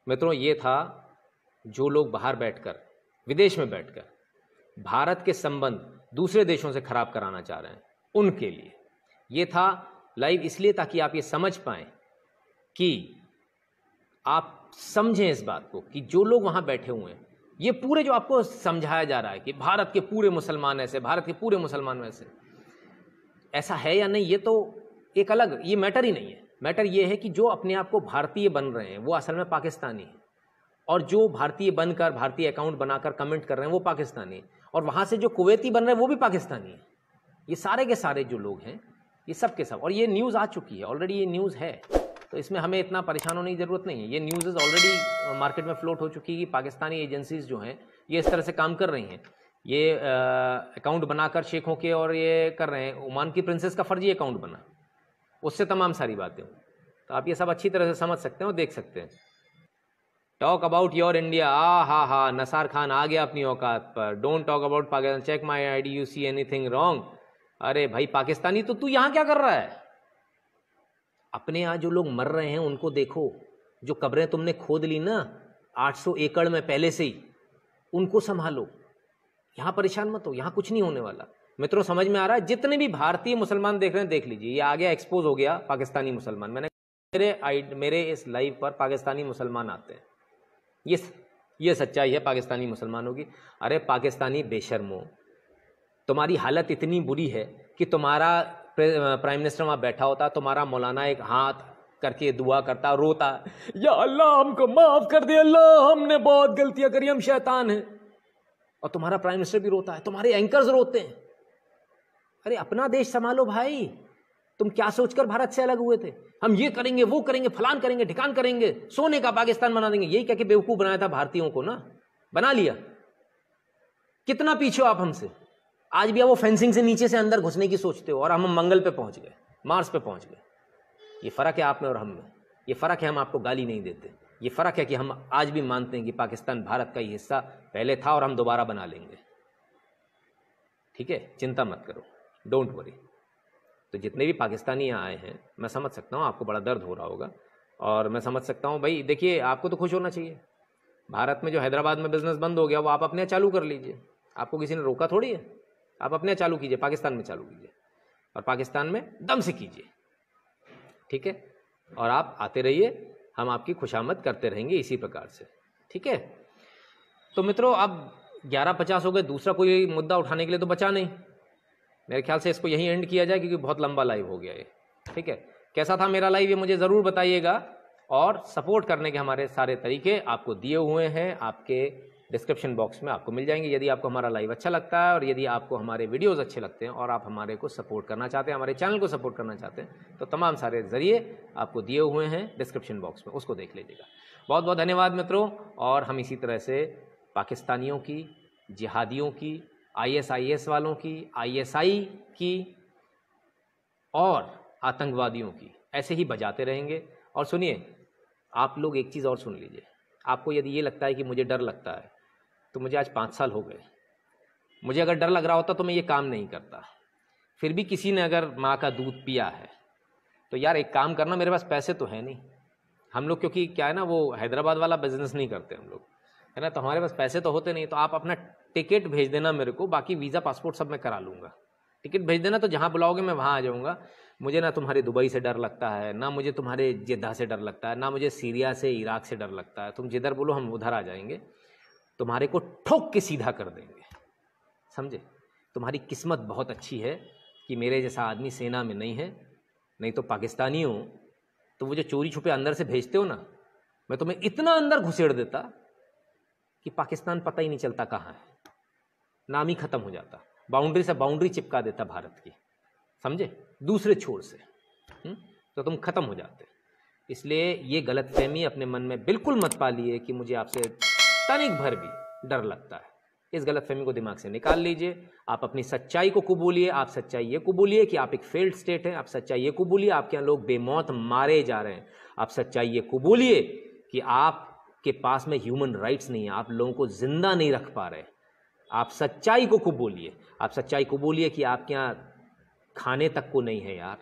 मित्रों ये था जो लोग बाहर बैठकर विदेश में बैठकर भारत के संबंध दूसरे देशों से खराब कराना चाह रहे हैं उनके लिए ये था लाइव इसलिए ताकि आप ये समझ पाएं कि आप समझें इस बात को कि जो लोग वहां बैठे हुए हैं ये पूरे जो आपको समझाया जा रहा है कि भारत के पूरे मुसलमान ऐसे भारत के पूरे मुसलमान ऐसे ऐसा है या नहीं ये तो एक अलग ये मैटर ही नहीं है मैटर ये है कि जो अपने आप को भारतीय बन रहे हैं वो असल में पाकिस्तानी है और जो भारतीय बनकर भारतीय अकाउंट बनाकर कमेंट कर रहे हैं वो पाकिस्तानी है और वहाँ से जो कुवैती बन रहे वो भी पाकिस्तानी है ये सारे के सारे जो लोग हैं ये सब के सब और ये न्यूज़ आ चुकी है ऑलरेडी ये न्यूज़ है तो इसमें हमें इतना परेशान होने की ज़रूरत नहीं है ये न्यूज़ ऑलरेडी मार्केट में फ्लोट हो चुकी है कि पाकिस्तानी एजेंसीज़ जो हैं ये इस तरह से काम कर रही हैं ये अकाउंट uh, बनाकर शेखों के और ये कर रहे हैं ओमान की प्रिंसेस का फर्जी अकाउंट बना उससे तमाम सारी बातें तो आप ये सब अच्छी तरह से समझ सकते हैं और देख सकते हैं टॉक अबाउट योर इंडिया आ हा हा नसार खान आ गया अपनी औकात पर don't talk about Pakistan check my I D you see anything wrong अरे भाई पाकिस्तानी तो तू यहां क्या कर रहा है अपने यहाँ जो लोग मर रहे हैं उनको देखो जो कब्रें तुमने खोद ली ना 800 एकड़ में पहले से ही उनको संभालो यहाँ परेशान मत हो यहाँ कुछ नहीं होने वाला मित्रों समझ में आ रहा है जितने भी भारतीय मुसलमान देख रहे हैं देख लीजिए ये आ गया एक्सपोज हो गया पाकिस्तानी मुसलमान मैंने मेरे मेरे इस लाइव पर पाकिस्तानी मुसलमान आते हैं ये ये सच्चाई है पाकिस्तानी मुसलमानों की अरे पाकिस्तानी बेशर्मो तुम्हारी हालत इतनी बुरी है कि तुम्हारा प्राइम मिनिस्टर वहाँ बैठा होता तुम्हारा मौलाना एक हाथ करके दुआ करता रोता या अल्लाह हमको माफ़ कर दे अल्लाह हमने बहुत गलतियाँ करी हम शैतान हैं और तुम्हारा प्राइम मिनिस्टर भी रोता है तुम्हारे एंकर्स रोते हैं अरे अपना देश संभालो भाई तुम क्या सोचकर भारत से अलग हुए थे हम ये करेंगे वो करेंगे फलान करेंगे ठिकान करेंगे सोने का पाकिस्तान बना देंगे यही कहकर बेवकूफ बनाया था भारतीयों को ना बना लिया कितना पीछे हो आप हमसे आज भी आप वो फेंसिंग से नीचे से अंदर घुसने की सोचते हो और हम मंगल पे पहुंच गए मार्स पे पहुंच गए ये फर्क है आप में और हम में ये फर्क है हम आपको गाली नहीं देते ये फर्क है कि हम आज भी मानते हैं कि पाकिस्तान भारत का ही हिस्सा पहले था और हम दोबारा बना लेंगे ठीक है चिंता मत करो डोंट वरी तो जितने भी पाकिस्तानी आए हैं मैं समझ सकता हूँ आपको बड़ा दर्द हो रहा होगा और मैं समझ सकता हूँ भाई देखिए आपको तो खुश होना चाहिए भारत में जो हैदराबाद में बिज़नेस बंद हो गया वो आप अपने चालू कर लीजिए आपको किसी ने रोका थोड़ी है आप अपने चालू कीजिए पाकिस्तान में चालू कीजिए और पाकिस्तान में दम से कीजिए ठीक है और आप आते रहिए हम आपकी खुशामद करते रहेंगे इसी प्रकार से ठीक है तो मित्रों अब ग्यारह पचास हो गए दूसरा कोई मुद्दा उठाने के लिए तो बचा नहीं मेरे ख्याल से इसको यहीं एंड किया जाए क्योंकि बहुत लंबा लाइव हो गया ये ठीक है कैसा था मेरा लाइव ये मुझे ज़रूर बताइएगा और सपोर्ट करने के हमारे सारे तरीके आपको दिए हुए हैं आपके डिस्क्रिप्शन बॉक्स में आपको मिल जाएंगे यदि आपको हमारा लाइव अच्छा लगता है और यदि आपको हमारे वीडियोस अच्छे लगते हैं और आप हमारे को सपोर्ट करना चाहते हैं हमारे चैनल को सपोर्ट करना चाहते हैं तो तमाम सारे ज़रिए आपको दिए हुए हैं डिस्क्रिप्शन बॉक्स में उसको देख लीजिएगा बहुत बहुत धन्यवाद मित्रों और हम इसी तरह से पाकिस्तानियों की जिहादियों की आईएसआईएस वालों की आईएसआई की और आतंकवादियों की ऐसे ही बजाते रहेंगे और सुनिए आप लोग एक चीज़ और सुन लीजिए आपको यदि ये लगता है कि मुझे डर लगता है तो मुझे आज पाँच साल हो गए मुझे अगर डर लग रहा होता तो मैं ये काम नहीं करता फिर भी किसी ने अगर माँ का दूध पिया है तो यार एक काम करना मेरे पास पैसे तो है नहीं हम लोग क्योंकि क्या है ना वो हैदराबाद वाला बिजनेस नहीं करते हम लोग है ना तो हमारे पास पैसे तो होते नहीं तो आप अपना टिकट भेज देना मेरे को बाकी वीज़ा पासपोर्ट सब मैं करा लूँगा टिकट भेज देना तो जहाँ बुलाओगे मैं वहाँ आ जाऊँगा मुझे ना तुम्हारे दुबई से डर लगता है ना मुझे तुम्हारे जिद्दा से डर लगता है ना मुझे सीरिया से इराक से डर लगता है तुम जिधर बोलो हम उधर आ जाएंगे तुम्हारे को ठोक के सीधा कर देंगे समझे तुम्हारी किस्मत बहुत अच्छी है कि मेरे जैसा आदमी सेना में नहीं है नहीं तो पाकिस्तानी हो तो वो जो चोरी छुपे अंदर से भेजते हो ना मैं तुम्हें इतना अंदर घुसेड़ देता कि पाकिस्तान पता ही नहीं चलता कहाँ है नाम ही खत्म हो जाता बाउंड्री से बाउंड्री चिपका देता भारत की समझे दूसरे छोर से हुँ? हम्म? तो तुम खत्म हो जाते इसलिए ये गलत फहमी अपने मन में बिल्कुल मत पालिए कि मुझे आपसे तनिक भर भी डर लगता है इस गलत फहमी को दिमाग से निकाल लीजिए आप अपनी सच्चाई को कबूलिए आप सच्चाई ये कबूलिए कि आप एक फेल्ड स्टेट हैं आप सच्चाई ये कबूलिए आपके यहाँ लोग बेमौत मारे जा रहे हैं आप सच्चाई ये कबूलिए कि आप के पास में ह्यूमन राइट्स नहीं है आप लोगों को जिंदा नहीं रख पा रहे आप सच्चाई को खूब बोलिए आप सच्चाई को बोलिए कि आपके यहाँ खाने तक को नहीं है यार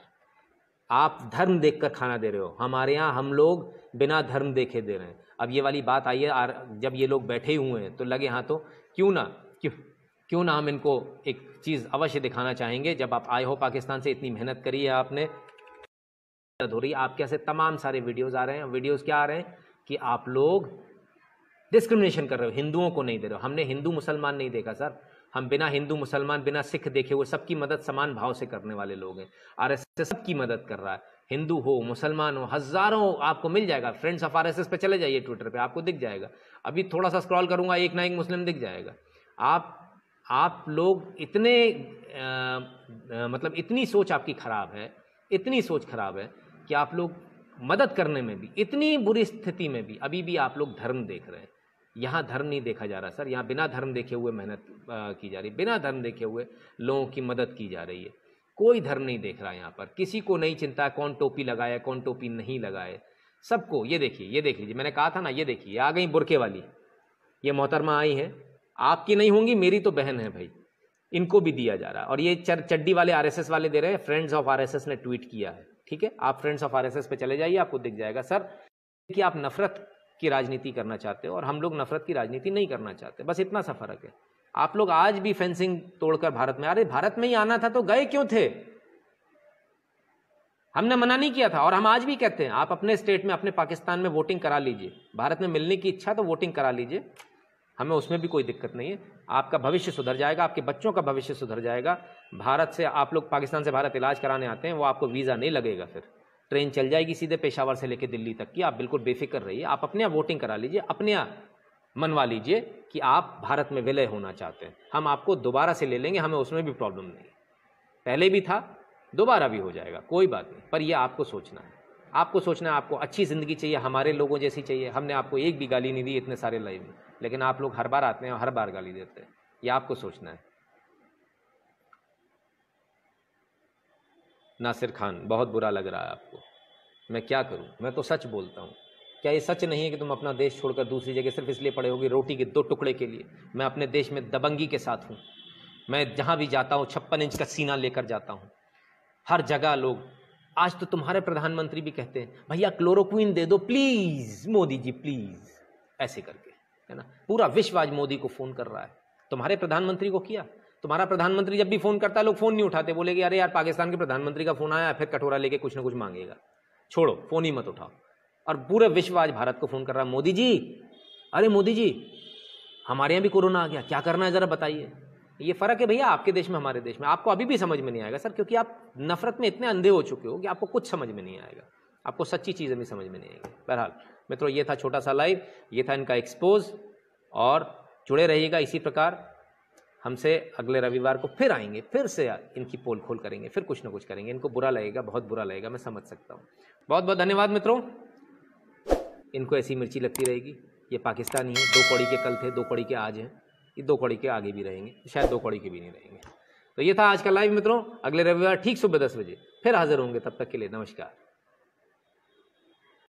आप धर्म देखकर खाना दे रहे हो हमारे यहाँ हम लोग बिना धर्म देखे दे रहे हैं अब ये वाली बात आई है जब ये लोग बैठे हुए हैं तो लगे हाँ तो क्यों ना क्यों क्यों ना हम इनको एक चीज़ अवश्य दिखाना चाहेंगे जब आप आए हो पाकिस्तान से इतनी मेहनत करी है आपने हो रही आपके यहाँ से तमाम सारे वीडियोज़ आ रहे हैं वीडियोज़ क्या आ रहे हैं कि आप लोग डिस्क्रिमिनेशन कर रहे हो हिंदुओं को नहीं दे रहे हो हमने हिंदू मुसलमान नहीं देखा सर हम बिना हिंदू मुसलमान बिना सिख देखे हुए सबकी मदद समान भाव से करने वाले लोग हैं आर एस एस सबकी मदद कर रहा है हिंदू हो मुसलमान हो हजारों आपको मिल जाएगा friends of R S S पे चले जाइए ट्विटर पे आपको दिख जाएगा अभी थोड़ा सा स्क्रॉल करूंगा एक ना एक मुस्लिम दिख जाएगा आप आप लोग इतने आ, आ, मतलब इतनी सोच आपकी खराब है इतनी सोच खराब है कि आप लोग मदद करने में भी इतनी बुरी स्थिति में भी अभी भी आप लोग धर्म देख रहे हैं यहाँ धर्म नहीं देखा जा रहा सर यहाँ बिना धर्म देखे हुए मेहनत की जा रही है बिना धर्म देखे हुए लोगों की मदद की जा रही है कोई धर्म नहीं देख रहा है यहाँ पर किसी को नहीं चिंता है कौन टोपी लगाए कौन टोपी नहीं लगाए सबको ये देखिए ये देख लीजिए मैंने कहा था ना ये देखिए आ गई बुरके वाली ये मोहतरमा आई है आपकी नहीं होंगी मेरी तो बहन है भाई इनको भी दिया जा रहा है और ये चर चड्डी वाले आरएसएस वाले दे रहे हैं फ्रेंड्स ऑफ आरएसएस ने ट्वीट किया है ठीक है आप फ्रेंड्स ऑफ आरएसएस पे चले जाइए आपको दिख जाएगा सर कि आप नफरत की राजनीति करना चाहते हो और हम लोग नफरत की राजनीति नहीं करना चाहते बस इतना सा फर्क है आप लोग आज भी फेंसिंग तोड़कर भारत में अरे भारत में ही आना था तो गए क्यों थे हमने मना नहीं किया था और हम आज भी कहते हैं आप अपने स्टेट में अपने पाकिस्तान में वोटिंग करा लीजिए भारत में मिलने की इच्छा तो वोटिंग करा लीजिए हमें उसमें भी कोई दिक्कत नहीं है आपका भविष्य सुधर जाएगा आपके बच्चों का भविष्य सुधर जाएगा भारत से आप लोग पाकिस्तान से भारत इलाज कराने आते हैं वो आपको वीज़ा नहीं लगेगा फिर ट्रेन चल जाएगी सीधे पेशावर से लेकर दिल्ली तक की आप बिल्कुल बेफिक्र रहिए आप अपने आप वोटिंग करा लीजिए अपने आप मनवा लीजिए कि आप भारत में विलय होना चाहते हैं हम आपको दोबारा से ले लेंगे हमें उसमें भी प्रॉब्लम नहीं पहले भी था दोबारा भी हो जाएगा कोई बात नहीं पर यह आपको सोचना है आपको सोचना है आपको अच्छी ज़िंदगी चाहिए हमारे लोगों जैसी चाहिए हमने आपको एक भी गाली नहीं दी इतने सारे लाइफ में लेकिन आप लोग हर बार आते हैं और हर बार गाली देते हैं ये आपको सोचना है नासिर खान बहुत बुरा लग रहा है आपको मैं क्या करूं मैं तो सच बोलता हूं क्या ये सच नहीं है कि तुम अपना देश छोड़कर दूसरी जगह सिर्फ इसलिए पड़े होगी रोटी के दो टुकड़े के लिए मैं अपने देश में दबंगी के साथ हूँ मैं जहाँ भी जाता हूँ छप्पन इंच का सीना लेकर जाता हूँ हर जगह लोग आज तो तुम्हारे प्रधानमंत्री भी कहते हैं भैया क्लोरोक्विन दे दो प्लीज़ मोदी जी प्लीज़ ऐसे करके है ना पूरा विश्व आज मोदी को फ़ोन कर रहा है तुम्हारे प्रधानमंत्री को किया तुम्हारा प्रधानमंत्री जब भी फोन करता है लोग फोन नहीं उठाते बोलेगे अरे यार पाकिस्तान के प्रधानमंत्री का फोन आया फिर कटोरा लेके कुछ ना कुछ मांगेगा छोड़ो फोन ही मत उठाओ और पूरे विश्व आज भारत को फोन कर रहा है मोदी जी अरे मोदी जी हमारे यहाँ भी कोरोना आ गया क्या करना है जरा बताइए ये फर्क है भैया आपके देश में हमारे देश में आपको अभी भी समझ में नहीं आएगा सर क्योंकि आप नफरत में इतने अंधे हो चुके हो कि आपको कुछ समझ में नहीं आएगा आपको सच्ची चीज़ें भी समझ में नहीं आएगी बहरहाल मित्रों ये था छोटा सा लाइव ये था इनका एक्सपोज और जुड़े रहिएगा इसी प्रकार हमसे अगले रविवार को फिर आएंगे फिर से इनकी पोल खोल करेंगे फिर कुछ ना कुछ करेंगे इनको बुरा लगेगा बहुत बुरा लगेगा मैं समझ सकता हूँ बहुत बहुत धन्यवाद मित्रों इनको ऐसी मिर्ची लगती रहेगी ये पाकिस्तानी है दो कौड़ी के कल थे दो कौड़ी के आज हैं ये दो कौड़ी के आगे भी रहेंगे शायद दो कौड़ी के भी नहीं रहेंगे तो ये था आज का लाइव मित्रों अगले रविवार ठीक सुबह दस बजे फिर हाजिर होंगे तब तक के लिए नमस्कार